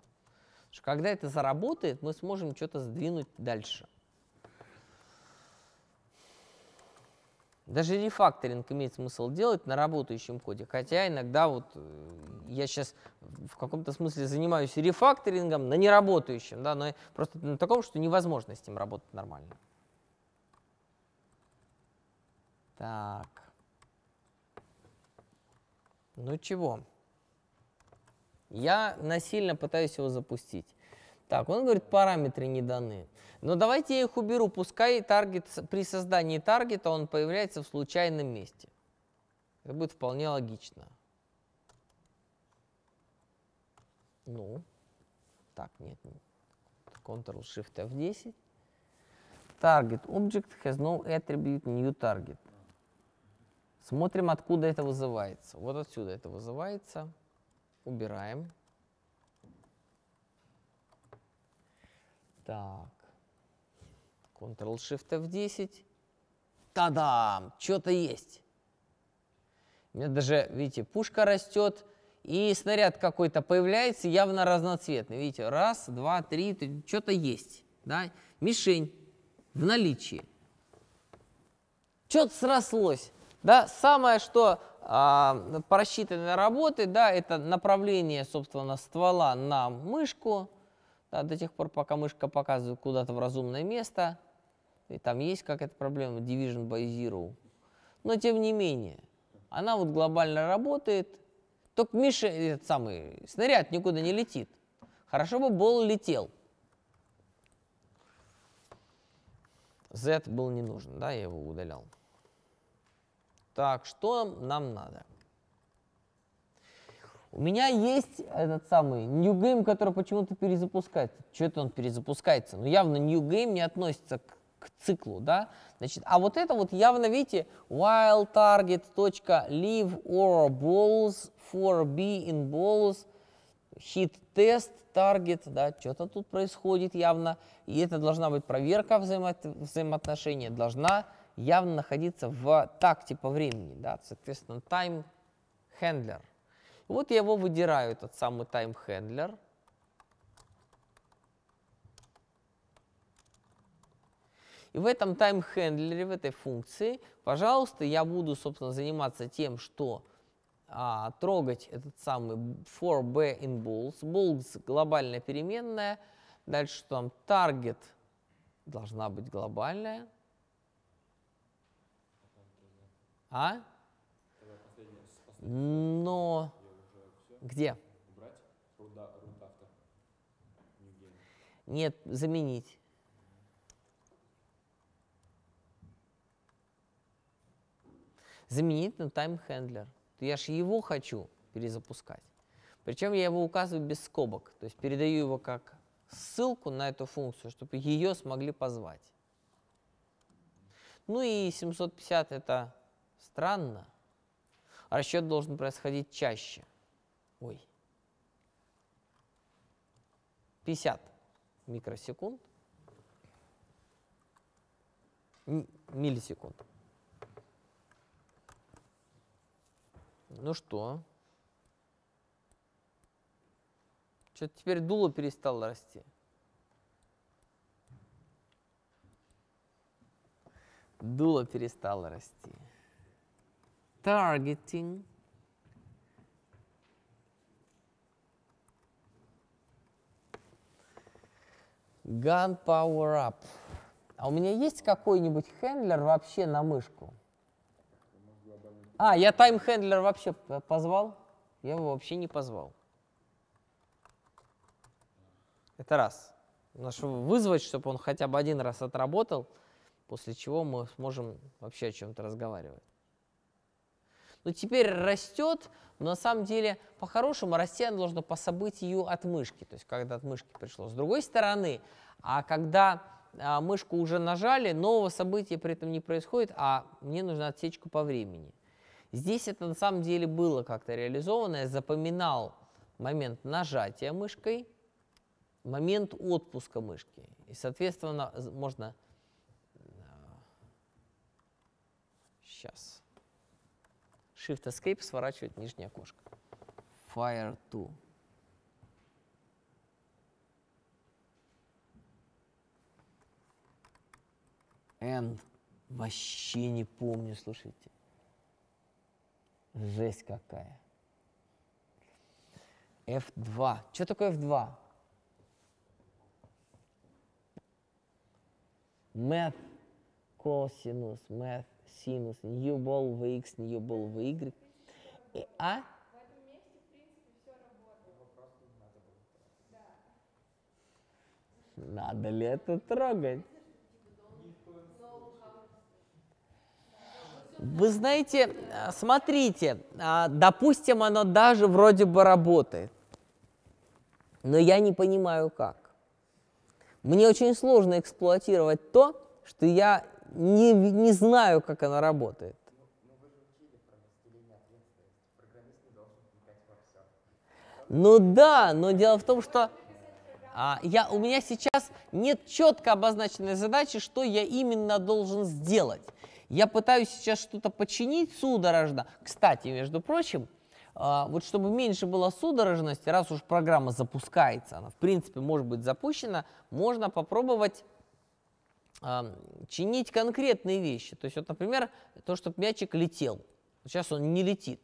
что когда это заработает, мы сможем что-то сдвинуть дальше. Даже рефакторинг имеет смысл делать на работающем коде, хотя иногда вот э, я сейчас в каком-то смысле занимаюсь рефакторингом на неработающем, да, но просто на таком, что невозможно с ним работать нормально. Так. Ну чего? Я насильно пытаюсь его запустить. Так, он говорит, параметры не даны. Но ну, давайте я их уберу, пускай таргет, при создании таргета он появляется в случайном месте. Это будет вполне логично. Ну, так, нет. нет. Ctrl-Shift F10. Target object has no attribute new target. Смотрим, откуда это вызывается. Вот отсюда это вызывается убираем. Так, Ctrl-Shift F10. Та-дам! Что-то есть. У меня даже, видите, пушка растет, и снаряд какой-то появляется, явно разноцветный. Видите, раз, два, три, что-то есть. Да? Мишень в наличии. Что-то срослось. Да, самое, что а, просчитанные работы, да, это направление, собственно, ствола на мышку, да, до тех пор, пока мышка показывает куда-то в разумное место, и там есть какая-то проблема, division by zero. Но тем не менее, она вот глобально работает, только Миша, этот самый, снаряд никуда не летит. Хорошо бы бол летел. Z был не нужен, да, я его удалял. Так, что нам надо? У меня есть этот самый New Game, который почему-то перезапускается. Что это он перезапускается? Ну, явно New Game не относится к, к циклу, да? Значит, а вот это вот явно, видите, while target .leave or balls for b in balls hit test target, да, что-то тут происходит явно. И это должна быть проверка взаимо взаимоотношения, должна явно находиться в такте типа, по времени, да, соответственно, time handler. вот я его выдираю, этот самый time handler. И в этом time handler, в этой функции, пожалуйста, я буду, собственно, заниматься тем, что а, трогать этот самый for b in balls. Balls глобальная переменная. Дальше что там? Target должна быть глобальная. А? Но... Где? Нет, заменить. Заменить на тайм-хендлер. Я же его хочу перезапускать. Причем я его указываю без скобок. То есть передаю его как ссылку на эту функцию, чтобы ее смогли позвать. Ну и 750 это Странно. А расчет должен происходить чаще. Ой. 50 микросекунд, миллисекунд. Ну что? Что-то теперь дуло перестало расти. Дуло перестало расти targeting Gun Power Up. А у меня есть какой-нибудь хендлер вообще на мышку? А, я тайм-хендлер вообще позвал? Я его вообще не позвал. Это раз. Нужно вызвать, чтобы он хотя бы один раз отработал, после чего мы сможем вообще о чем-то разговаривать но теперь растет, но на самом деле по-хорошему расти она должна по событию от мышки, то есть когда от мышки пришло. С другой стороны, а когда а, мышку уже нажали, нового события при этом не происходит, а мне нужна отсечка по времени. Здесь это на самом деле было как-то реализовано. Я запоминал момент нажатия мышкой, момент отпуска мышки. И, соответственно, можно... Сейчас. А, Shift Escape сворачивает нижнее окошко. Fire to. End. Вообще не помню, слушайте. Жесть какая. F2. Что такое F2? Math. Cosинус. Math синус, new ball в x, new ball в y. И, э, а? Надо ли это трогать? Вы знаете, э, смотрите, а, допустим, оно даже вроде бы работает, но я не понимаю как. Мне очень сложно эксплуатировать то, что я не, не знаю, как она работает. Ну да, но дело в том, что а, я, у меня сейчас нет четко обозначенной задачи, что я именно должен сделать. Я пытаюсь сейчас что-то починить судорожно. Кстати, между прочим, а, вот чтобы меньше было судорожности, раз уж программа запускается, она в принципе может быть запущена, можно попробовать чинить конкретные вещи. То есть, вот, например, то, чтобы мячик летел. Сейчас он не летит.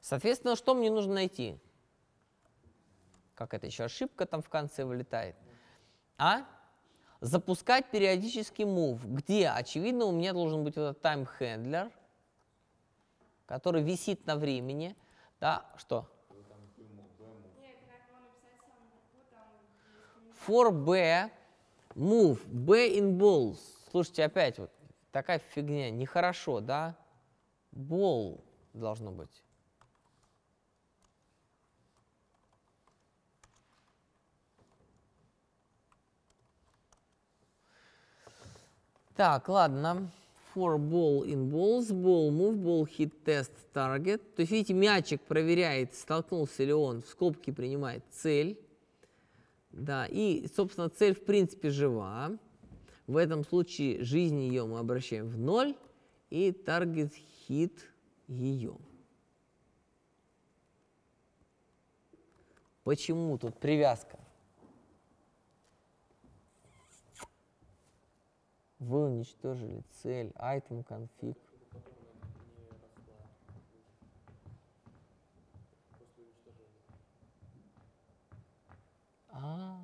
Соответственно, что мне нужно найти? Как это еще ошибка там в конце вылетает? А? Запускать периодически move, где, очевидно, у меня должен быть вот этот тайм-хендлер, который висит на времени. Да, что? For B Move, B in balls. Слушайте, опять вот такая фигня. Нехорошо, да? Ball должно быть. Так, ладно. For ball in balls, ball move, ball hit test target. То есть, видите, мячик проверяет, столкнулся ли он, в скобки принимает цель. Да, и, собственно, цель в принципе жива. В этом случае жизнь ее мы обращаем в ноль и таргет хит ее. Почему тут привязка? Вы уничтожили цель, item config. А.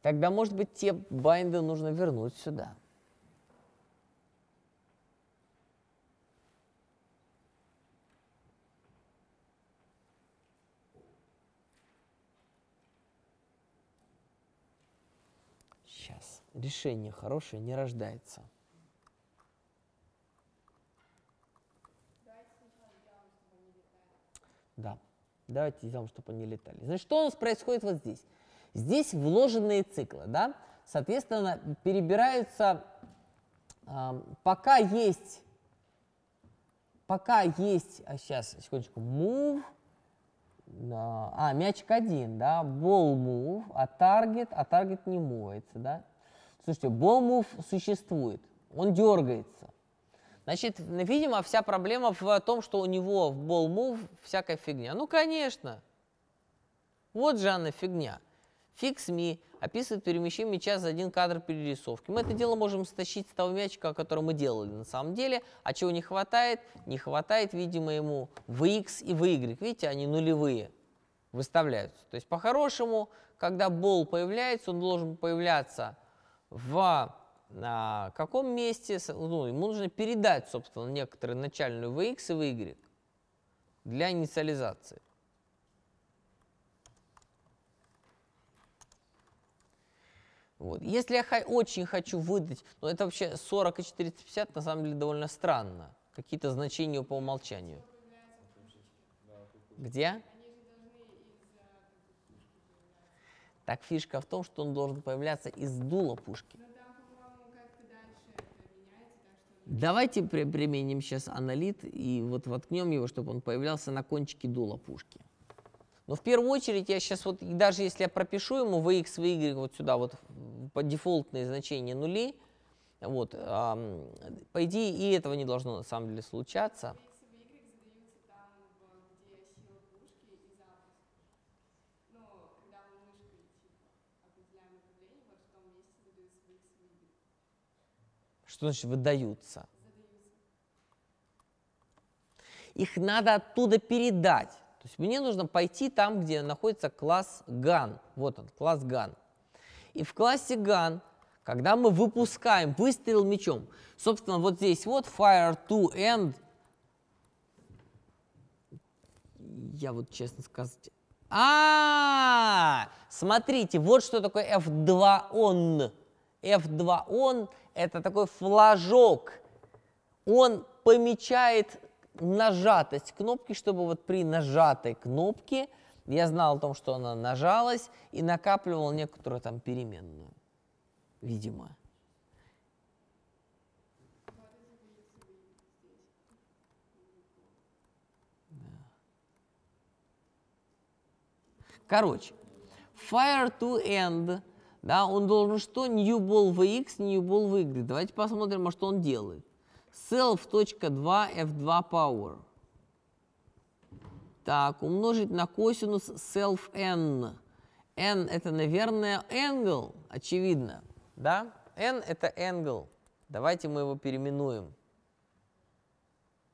Тогда, может быть, те байнды нужно вернуть сюда. Сейчас. Решение хорошее не рождается. Да. Давайте сделаем, чтобы они летали. Значит, что у нас происходит вот здесь? Здесь вложенные циклы, да? Соответственно, перебираются, э, пока есть, пока есть, а сейчас, секундочку, move, а, мячик один, да, ball move, а target, а target не мувается, да. Слушайте, ball move существует, он дергается. Значит, видимо, вся проблема в том, что у него в ball всякая фигня. Ну, конечно. Вот же она фигня. Fix me описывает перемещение мяча за один кадр перерисовки. Мы это дело можем стащить с того мячика, который мы делали на самом деле. А чего не хватает? Не хватает, видимо, ему VX и VY. Видите, они нулевые выставляются. То есть, по-хорошему, когда бол появляется, он должен появляться в на каком месте, ну, ему нужно передать, собственно, некоторую начальную Vx и Vy для инициализации. Вот. Если я очень хочу выдать, ну это вообще 40 и 450 на самом деле довольно странно. Какие-то значения по умолчанию. Где? Так фишка в том, что он должен появляться из дула пушки. Давайте при применим сейчас аналит и вот воткнем его, чтобы он появлялся на кончике дула пушки. Но в первую очередь я сейчас вот, даже если я пропишу ему vx, vy вот сюда вот по дефолтные значения нулей, вот, а, по идее и этого не должно на самом деле случаться. Что значит выдаются? Их надо оттуда передать. То есть мне нужно пойти там, где находится класс GAN. Вот он, класс GAN. И в классе GAN, когда мы выпускаем выстрел мечом, собственно, вот здесь вот fire to end. Я вот честно сказать... а Смотрите, вот что такое F2 on. F2 on это такой флажок. Он помечает нажатость кнопки, чтобы вот при нажатой кнопке я знал о том, что она нажалась и накапливал некоторую там переменную, видимо. Короче, fire to end да, он должен что? New ball vx, new ball vy. Давайте посмотрим, а что он делает. self.2 f2 power. Так, умножить на косинус self n. n это, наверное, angle, очевидно. Да? n это angle. Давайте мы его переименуем.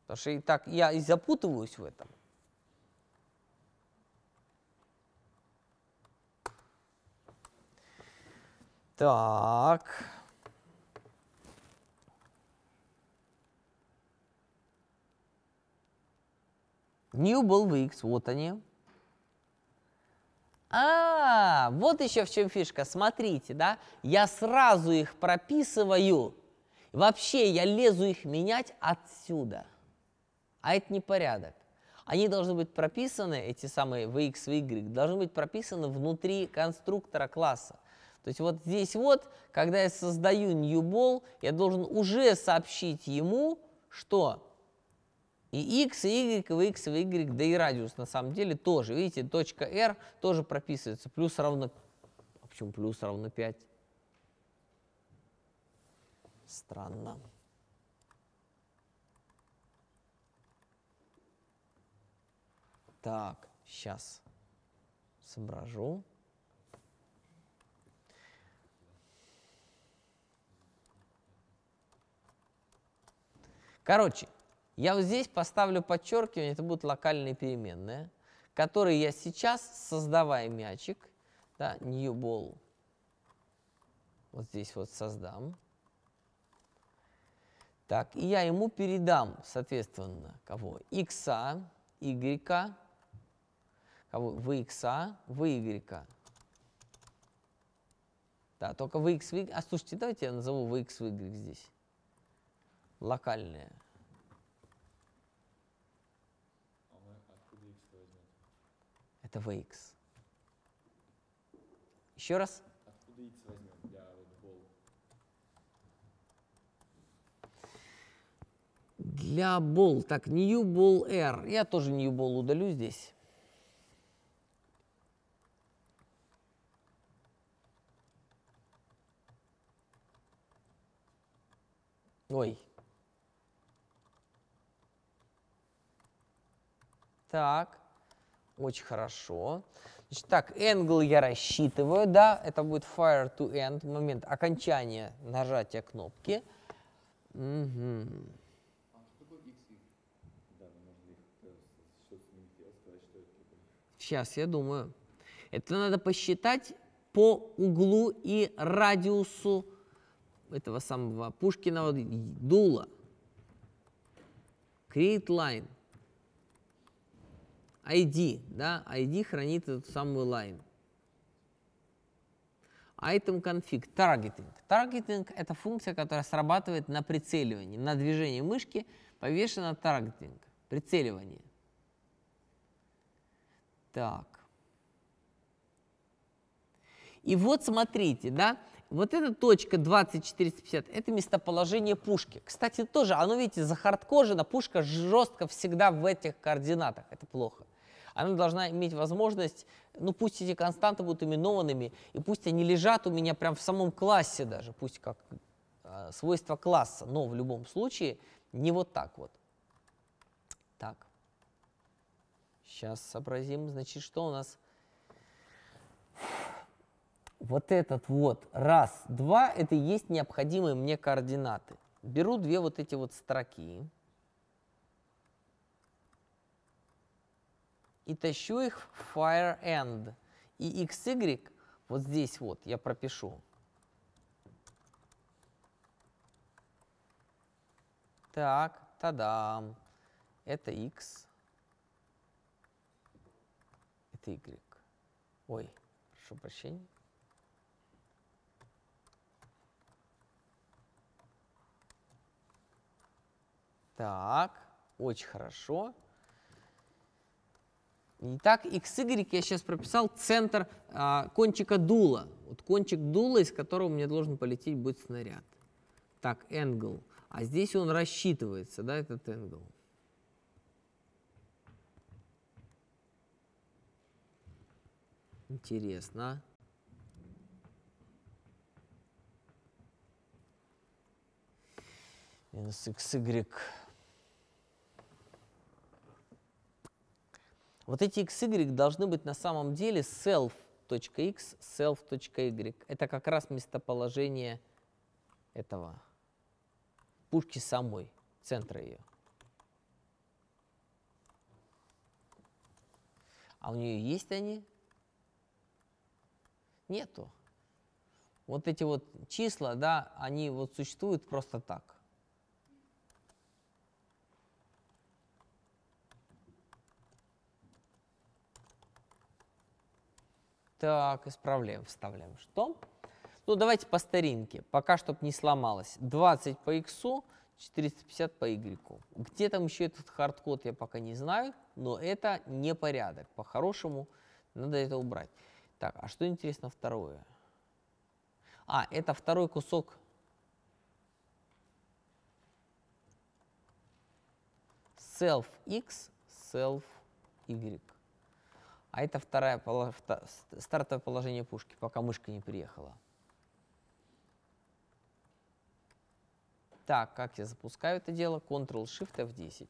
Потому что и так я и запутываюсь в этом. Так. New Ball x вот они. А, вот еще в чем фишка. Смотрите, да, я сразу их прописываю. Вообще, я лезу их менять отсюда. А это не порядок. Они должны быть прописаны, эти самые VX, VY, должны быть прописаны внутри конструктора класса. То есть вот здесь вот, когда я создаю new ball, я должен уже сообщить ему, что и x, и y, и x, и y, да и радиус на самом деле тоже. Видите, точка r тоже прописывается. Плюс равно... в а общем, плюс равно 5? Странно. Так, сейчас соображу. Короче, я вот здесь поставлю подчеркивание, это будут локальные переменные, которые я сейчас, создавая мячик, да, new ball, вот здесь вот создам. Так, и я ему передам, соответственно, кого? x, y, кого? v x, v y. Да, только v x, y. А слушайте, давайте я назову v x, y здесь локальные. А мы откуда x возьмем? Это vx. Еще раз. Откуда x возьмем для ball Для бол. Так, new ball r. Я тоже new ball удалю здесь. Ой, Так, очень хорошо. Значит, так, angle я рассчитываю, да, это будет fire to end, момент окончания нажатия кнопки. Угу. Сейчас, я думаю. Это надо посчитать по углу и радиусу этого самого Пушкина дула. Create line. ID, да, ID хранит эту самую line. Item config, targeting. Targeting — это функция, которая срабатывает на прицеливании, на движении мышки повешено targeting, прицеливание. Так. И вот смотрите, да, вот эта точка 2450 это местоположение пушки. Кстати, тоже, оно, видите, захардкожено, пушка жестко всегда в этих координатах, это плохо она должна иметь возможность, ну пусть эти константы будут именованными, и пусть они лежат у меня прям в самом классе даже, пусть как э, свойство класса, но в любом случае не вот так вот. Так. Сейчас сообразим, значит, что у нас. Вот этот вот раз, два, это и есть необходимые мне координаты. Беру две вот эти вот строки. и тащу их в fire end. И xy вот здесь вот я пропишу. Так, тадам. Это x. Это y. Ой, прошу прощения. Так, очень хорошо. Итак, XY я сейчас прописал центр а, кончика дула. Вот кончик дула, из которого мне должен полететь будет снаряд. Так, angle. А здесь он рассчитывается, да, этот angle. Интересно. Минус а? xy Вот эти x, y должны быть на самом деле self.x, self.y. Это как раз местоположение этого пушки самой, центра ее. А у нее есть они? Нету. Вот эти вот числа, да, они вот существуют просто так. Так, исправляем, вставляем что? Ну, давайте по старинке, пока чтобы не сломалось. 20 по x, 450 по y. Где там еще этот хардкод, я пока не знаю, но это не порядок. По-хорошему надо это убрать. Так, а что интересно второе? А, это второй кусок self x, self y. А это второе, стартовое положение пушки, пока мышка не приехала. Так, как я запускаю это дело? Ctrl-Shift F10.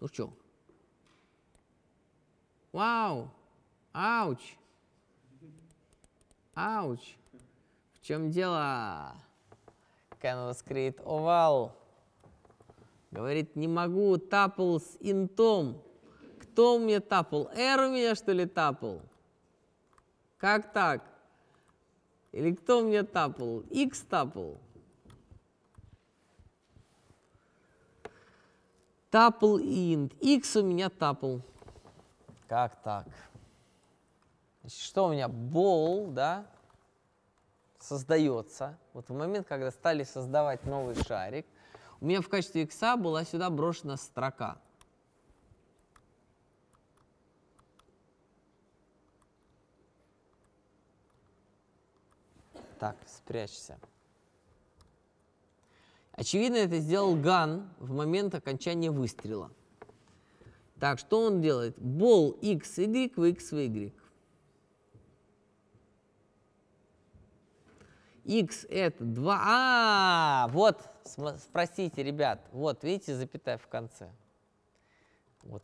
Ну что? Вау! Ауч! Ауч! В чем дело? Canvas Create Oval. Говорит, не могу, тапл с интом кто у мне тапал? Эр меня, что ли, тапал? Как так? Или кто у меня тапал? X тапал. Тапл инт. X у меня тапл. Как так? что у меня? Бол, да, создается. Вот в момент, когда стали создавать новый шарик, у меня в качестве икса была сюда брошена строка. Так, спрячься. Очевидно, это сделал Ган в момент окончания выстрела. Так, что он делает? Бол x, y в x, в y. x это 2. А, -а вот, спросите, ребят, вот, видите, запятая в конце. Вот,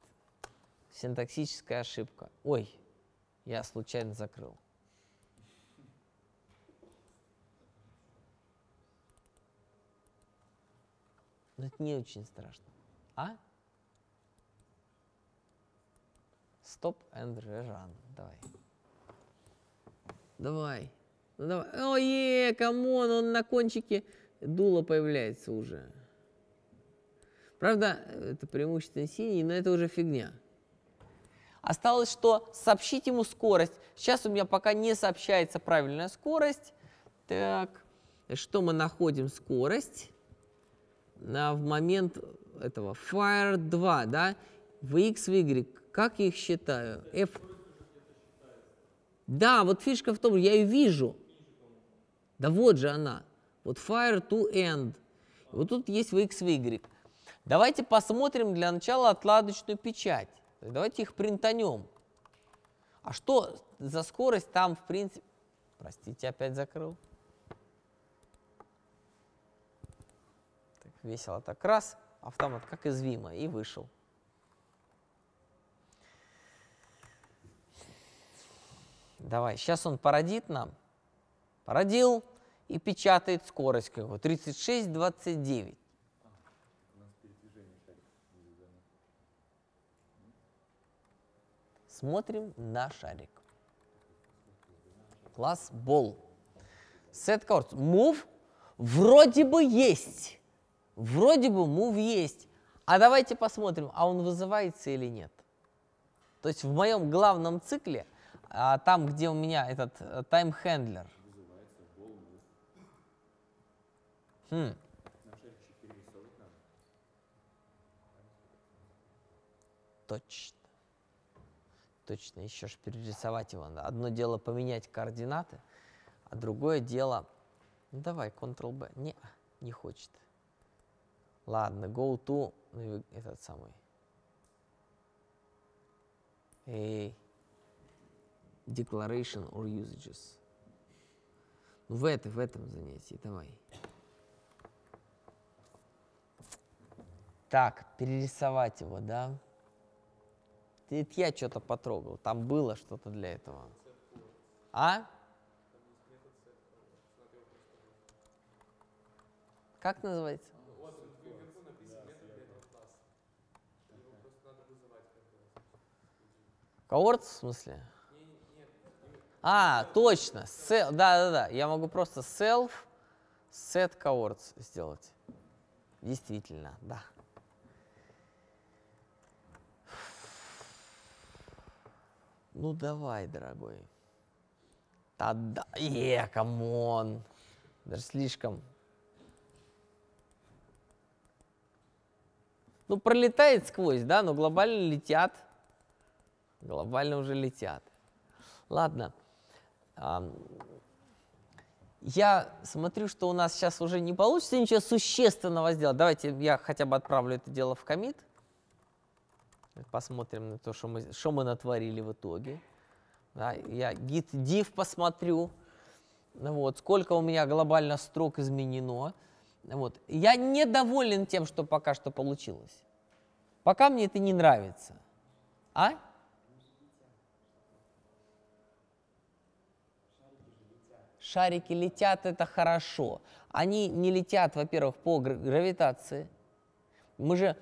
синтаксическая ошибка. Ой, я случайно закрыл. Но ну, это не очень страшно. А? Стоп and run. Давай. Давай. Ну давай. Ой, камон, он на кончике дула появляется уже. Правда, это преимущественно синий, но это уже фигня. Осталось, что сообщить ему скорость. Сейчас у меня пока не сообщается правильная скорость. Так, что мы находим скорость? в момент этого Fire 2, да, Vx, Vy, как я их считаю? F. Да, вот фишка в том, я ее вижу. Да вот же она. Вот Fire to End. вот тут есть Vx, Vy. Давайте посмотрим для начала отладочную печать. Давайте их принтанем. А что за скорость там, в принципе... Простите, опять закрыл. весело так раз, автомат как извимо и вышел. Давай, сейчас он породит нам. Породил и печатает скорость какую? 36,29. Смотрим на шарик. Класс бол. Сет Мув вроде бы есть. Вроде бы move есть, а давайте посмотрим, а он вызывается или нет. То есть в моем главном цикле, а, там, где у меня этот э, тайм-хендлер. Хм. Точно. Точно, еще же перерисовать его надо. Одно дело поменять координаты, а другое дело... Ну, давай, Ctrl-B. Не, не хочет. Ладно, go to ну этот самый. Эй. Declaration or usages. Ну В, это, в этом занятии, давай. Так, перерисовать его, да? Это я что-то потрогал. Там было что-то для этого. А? Как называется? Когорт, в смысле? А, точно. Сел, да, да, да. Я могу просто self set cohorts сделать. Действительно, да. Ну давай, дорогой. Тогда, е, камон. Даже слишком. Ну пролетает сквозь, да, но глобально летят глобально уже летят. Ладно. Я смотрю, что у нас сейчас уже не получится ничего существенного сделать. Давайте я хотя бы отправлю это дело в комит. Посмотрим на то, что мы, что мы натворили в итоге. Да, я git div посмотрю. Вот, сколько у меня глобально строк изменено. Вот. Я недоволен тем, что пока что получилось. Пока мне это не нравится. А? шарики летят, это хорошо. Они не летят, во-первых, по гравитации. Мы же...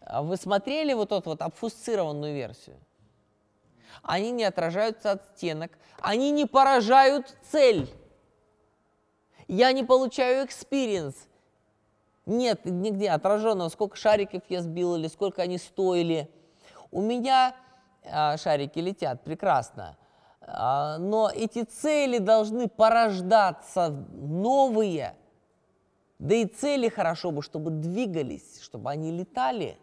А, вы смотрели вот эту вот обфусцированную версию? Они не отражаются от стенок, они не поражают цель. Я не получаю экспириенс. Нет нигде отраженного, сколько шариков я сбил или сколько они стоили. У меня а, шарики летят, прекрасно. А, но эти цели должны порождаться новые, да и цели хорошо бы, чтобы двигались, чтобы они летали,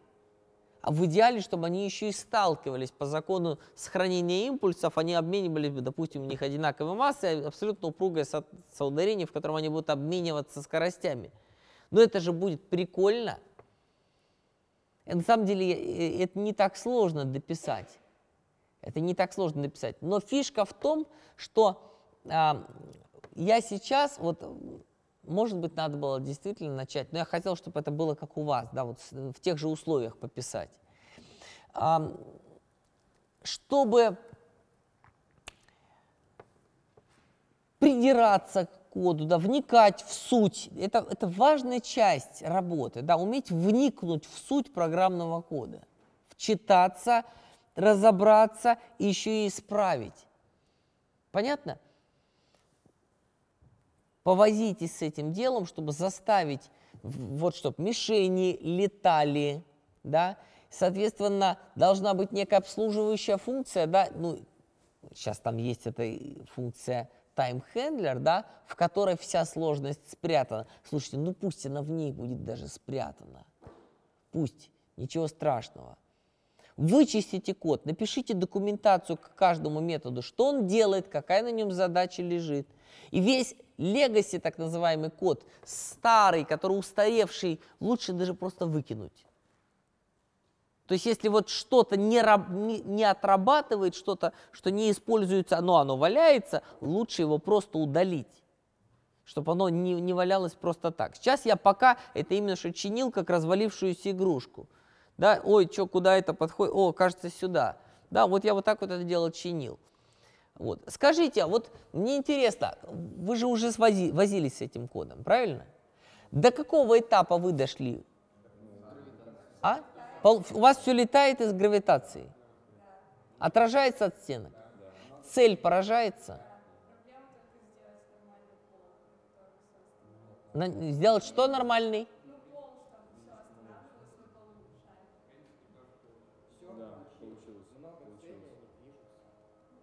а в идеале, чтобы они еще и сталкивались. По закону сохранения импульсов они обменивались бы, допустим, у них одинаковой массой, а абсолютно упругое со соударение, в котором они будут обмениваться скоростями. Но это же будет прикольно. И на самом деле э, э, это не так сложно дописать. Это не так сложно написать. Но фишка в том, что а, я сейчас, вот, может быть, надо было действительно начать, но я хотел, чтобы это было как у вас, да, вот в тех же условиях пописать. А, чтобы придираться к коду, да, вникать в суть. Это, это важная часть работы, да, уметь вникнуть в суть программного кода, вчитаться, разобраться, еще и исправить. Понятно? Повозитесь с этим делом, чтобы заставить, вот чтобы мишени летали, да, соответственно, должна быть некая обслуживающая функция, да, ну, сейчас там есть эта функция тайм-хендлер, да, в которой вся сложность спрятана. Слушайте, ну пусть она в ней будет даже спрятана. Пусть, ничего страшного. Вычистите код, напишите документацию к каждому методу, что он делает, какая на нем задача лежит. И весь легаси, так называемый код, старый, который устаревший, лучше даже просто выкинуть. То есть если вот что-то не, не, отрабатывает, что-то, что не используется, но оно валяется, лучше его просто удалить чтобы оно не, не валялось просто так. Сейчас я пока это именно что чинил, как развалившуюся игрушку – да, ой, что, куда это подходит, о, кажется, сюда, да, вот я вот так вот это дело чинил. Вот. Скажите, а вот мне интересно, вы же уже свози, возились с этим кодом, правильно? До какого этапа вы дошли? А? У вас все летает из гравитации? Отражается от стенок? Цель поражается? Сделать что нормальный?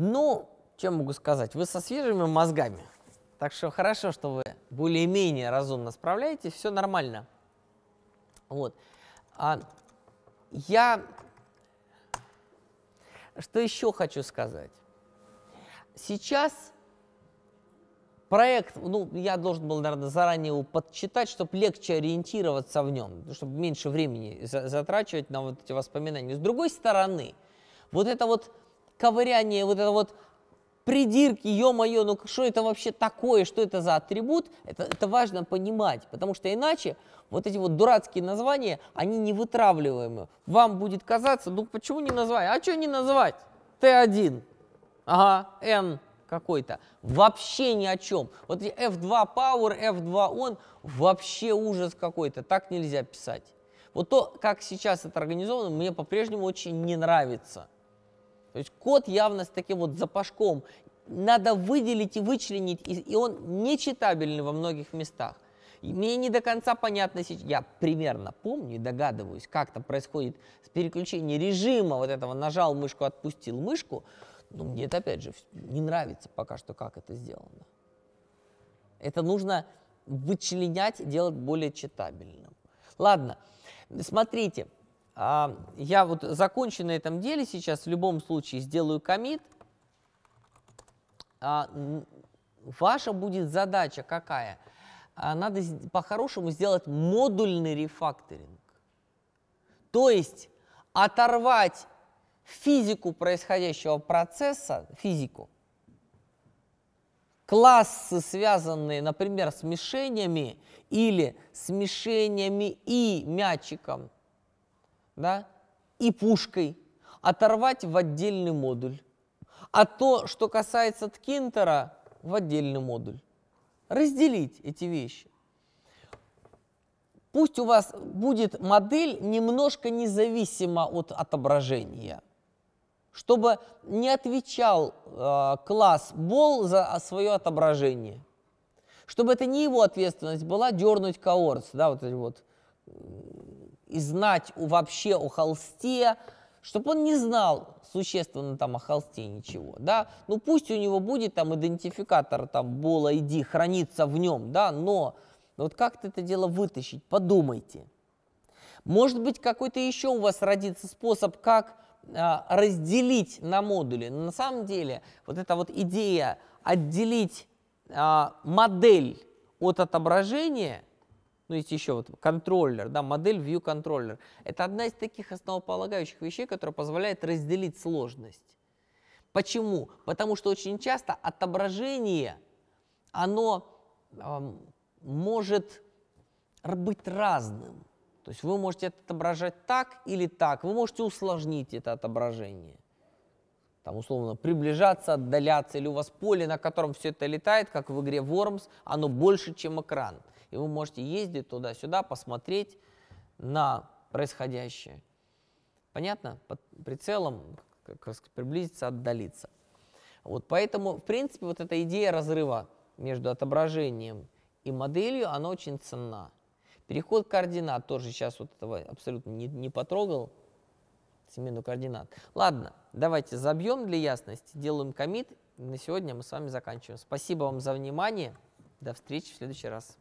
Ну, чем могу сказать, вы со свежими мозгами. Так что хорошо, что вы более-менее разумно справляетесь, все нормально. Вот. А, я... Что еще хочу сказать? Сейчас проект, ну, я должен был, наверное, заранее его подсчитать, чтобы легче ориентироваться в нем, чтобы меньше времени затрачивать на вот эти воспоминания. С другой стороны, вот это вот ковыряние вот это вот придирки, ё-моё, ну что это вообще такое, что это за атрибут, это, это важно понимать, потому что иначе вот эти вот дурацкие названия, они не невытравливаемы. Вам будет казаться, ну почему не назвать? А что не назвать? Т1, ага, Н какой-то, вообще ни о чем. Вот F2 Power, F2 On, вообще ужас какой-то, так нельзя писать. Вот то, как сейчас это организовано, мне по-прежнему очень не нравится. То есть код явно с таким вот запашком. Надо выделить и вычленить, и он нечитабельный во многих местах. И мне не до конца понятно сейчас, я примерно помню и догадываюсь, как там происходит переключение режима вот этого нажал мышку, отпустил мышку, но ну, мне это опять же не нравится пока что, как это сделано. Это нужно вычленять, делать более читабельным. Ладно, смотрите, а, я вот закончу на этом деле сейчас, в любом случае сделаю комит. А, ваша будет задача какая? А, надо по-хорошему сделать модульный рефакторинг. То есть оторвать физику происходящего процесса, физику, классы, связанные, например, с мишенями или с мишенями и мячиком – да, и пушкой оторвать в отдельный модуль. А то, что касается ткинтера, в отдельный модуль. Разделить эти вещи. Пусть у вас будет модель немножко независима от отображения, чтобы не отвечал э, класс бол за свое отображение, чтобы это не его ответственность была дернуть коордс, да, вот эти вот и знать вообще о холсте, чтобы он не знал существенно там о холсте ничего, да, ну пусть у него будет там идентификатор там Ball ID хранится в нем, да, но вот как-то это дело вытащить, подумайте. Может быть, какой-то еще у вас родится способ, как а, разделить на модули. Но на самом деле, вот эта вот идея отделить а, модель от отображения – ну, есть еще вот контроллер, да, модель View Controller. Это одна из таких основополагающих вещей, которая позволяет разделить сложность. Почему? Потому что очень часто отображение, оно э, может быть разным. То есть вы можете это отображать так или так, вы можете усложнить это отображение. Там, условно, приближаться, отдаляться, или у вас поле, на котором все это летает, как в игре Worms, оно больше, чем экран и вы можете ездить туда-сюда, посмотреть на происходящее. Понятно? Под прицелом как приблизиться, отдалиться. Вот поэтому, в принципе, вот эта идея разрыва между отображением и моделью, она очень ценна. Переход координат тоже сейчас вот этого абсолютно не, не потрогал, смену координат. Ладно, давайте забьем для ясности, делаем комит. На сегодня мы с вами заканчиваем. Спасибо вам за внимание. До встречи в следующий раз.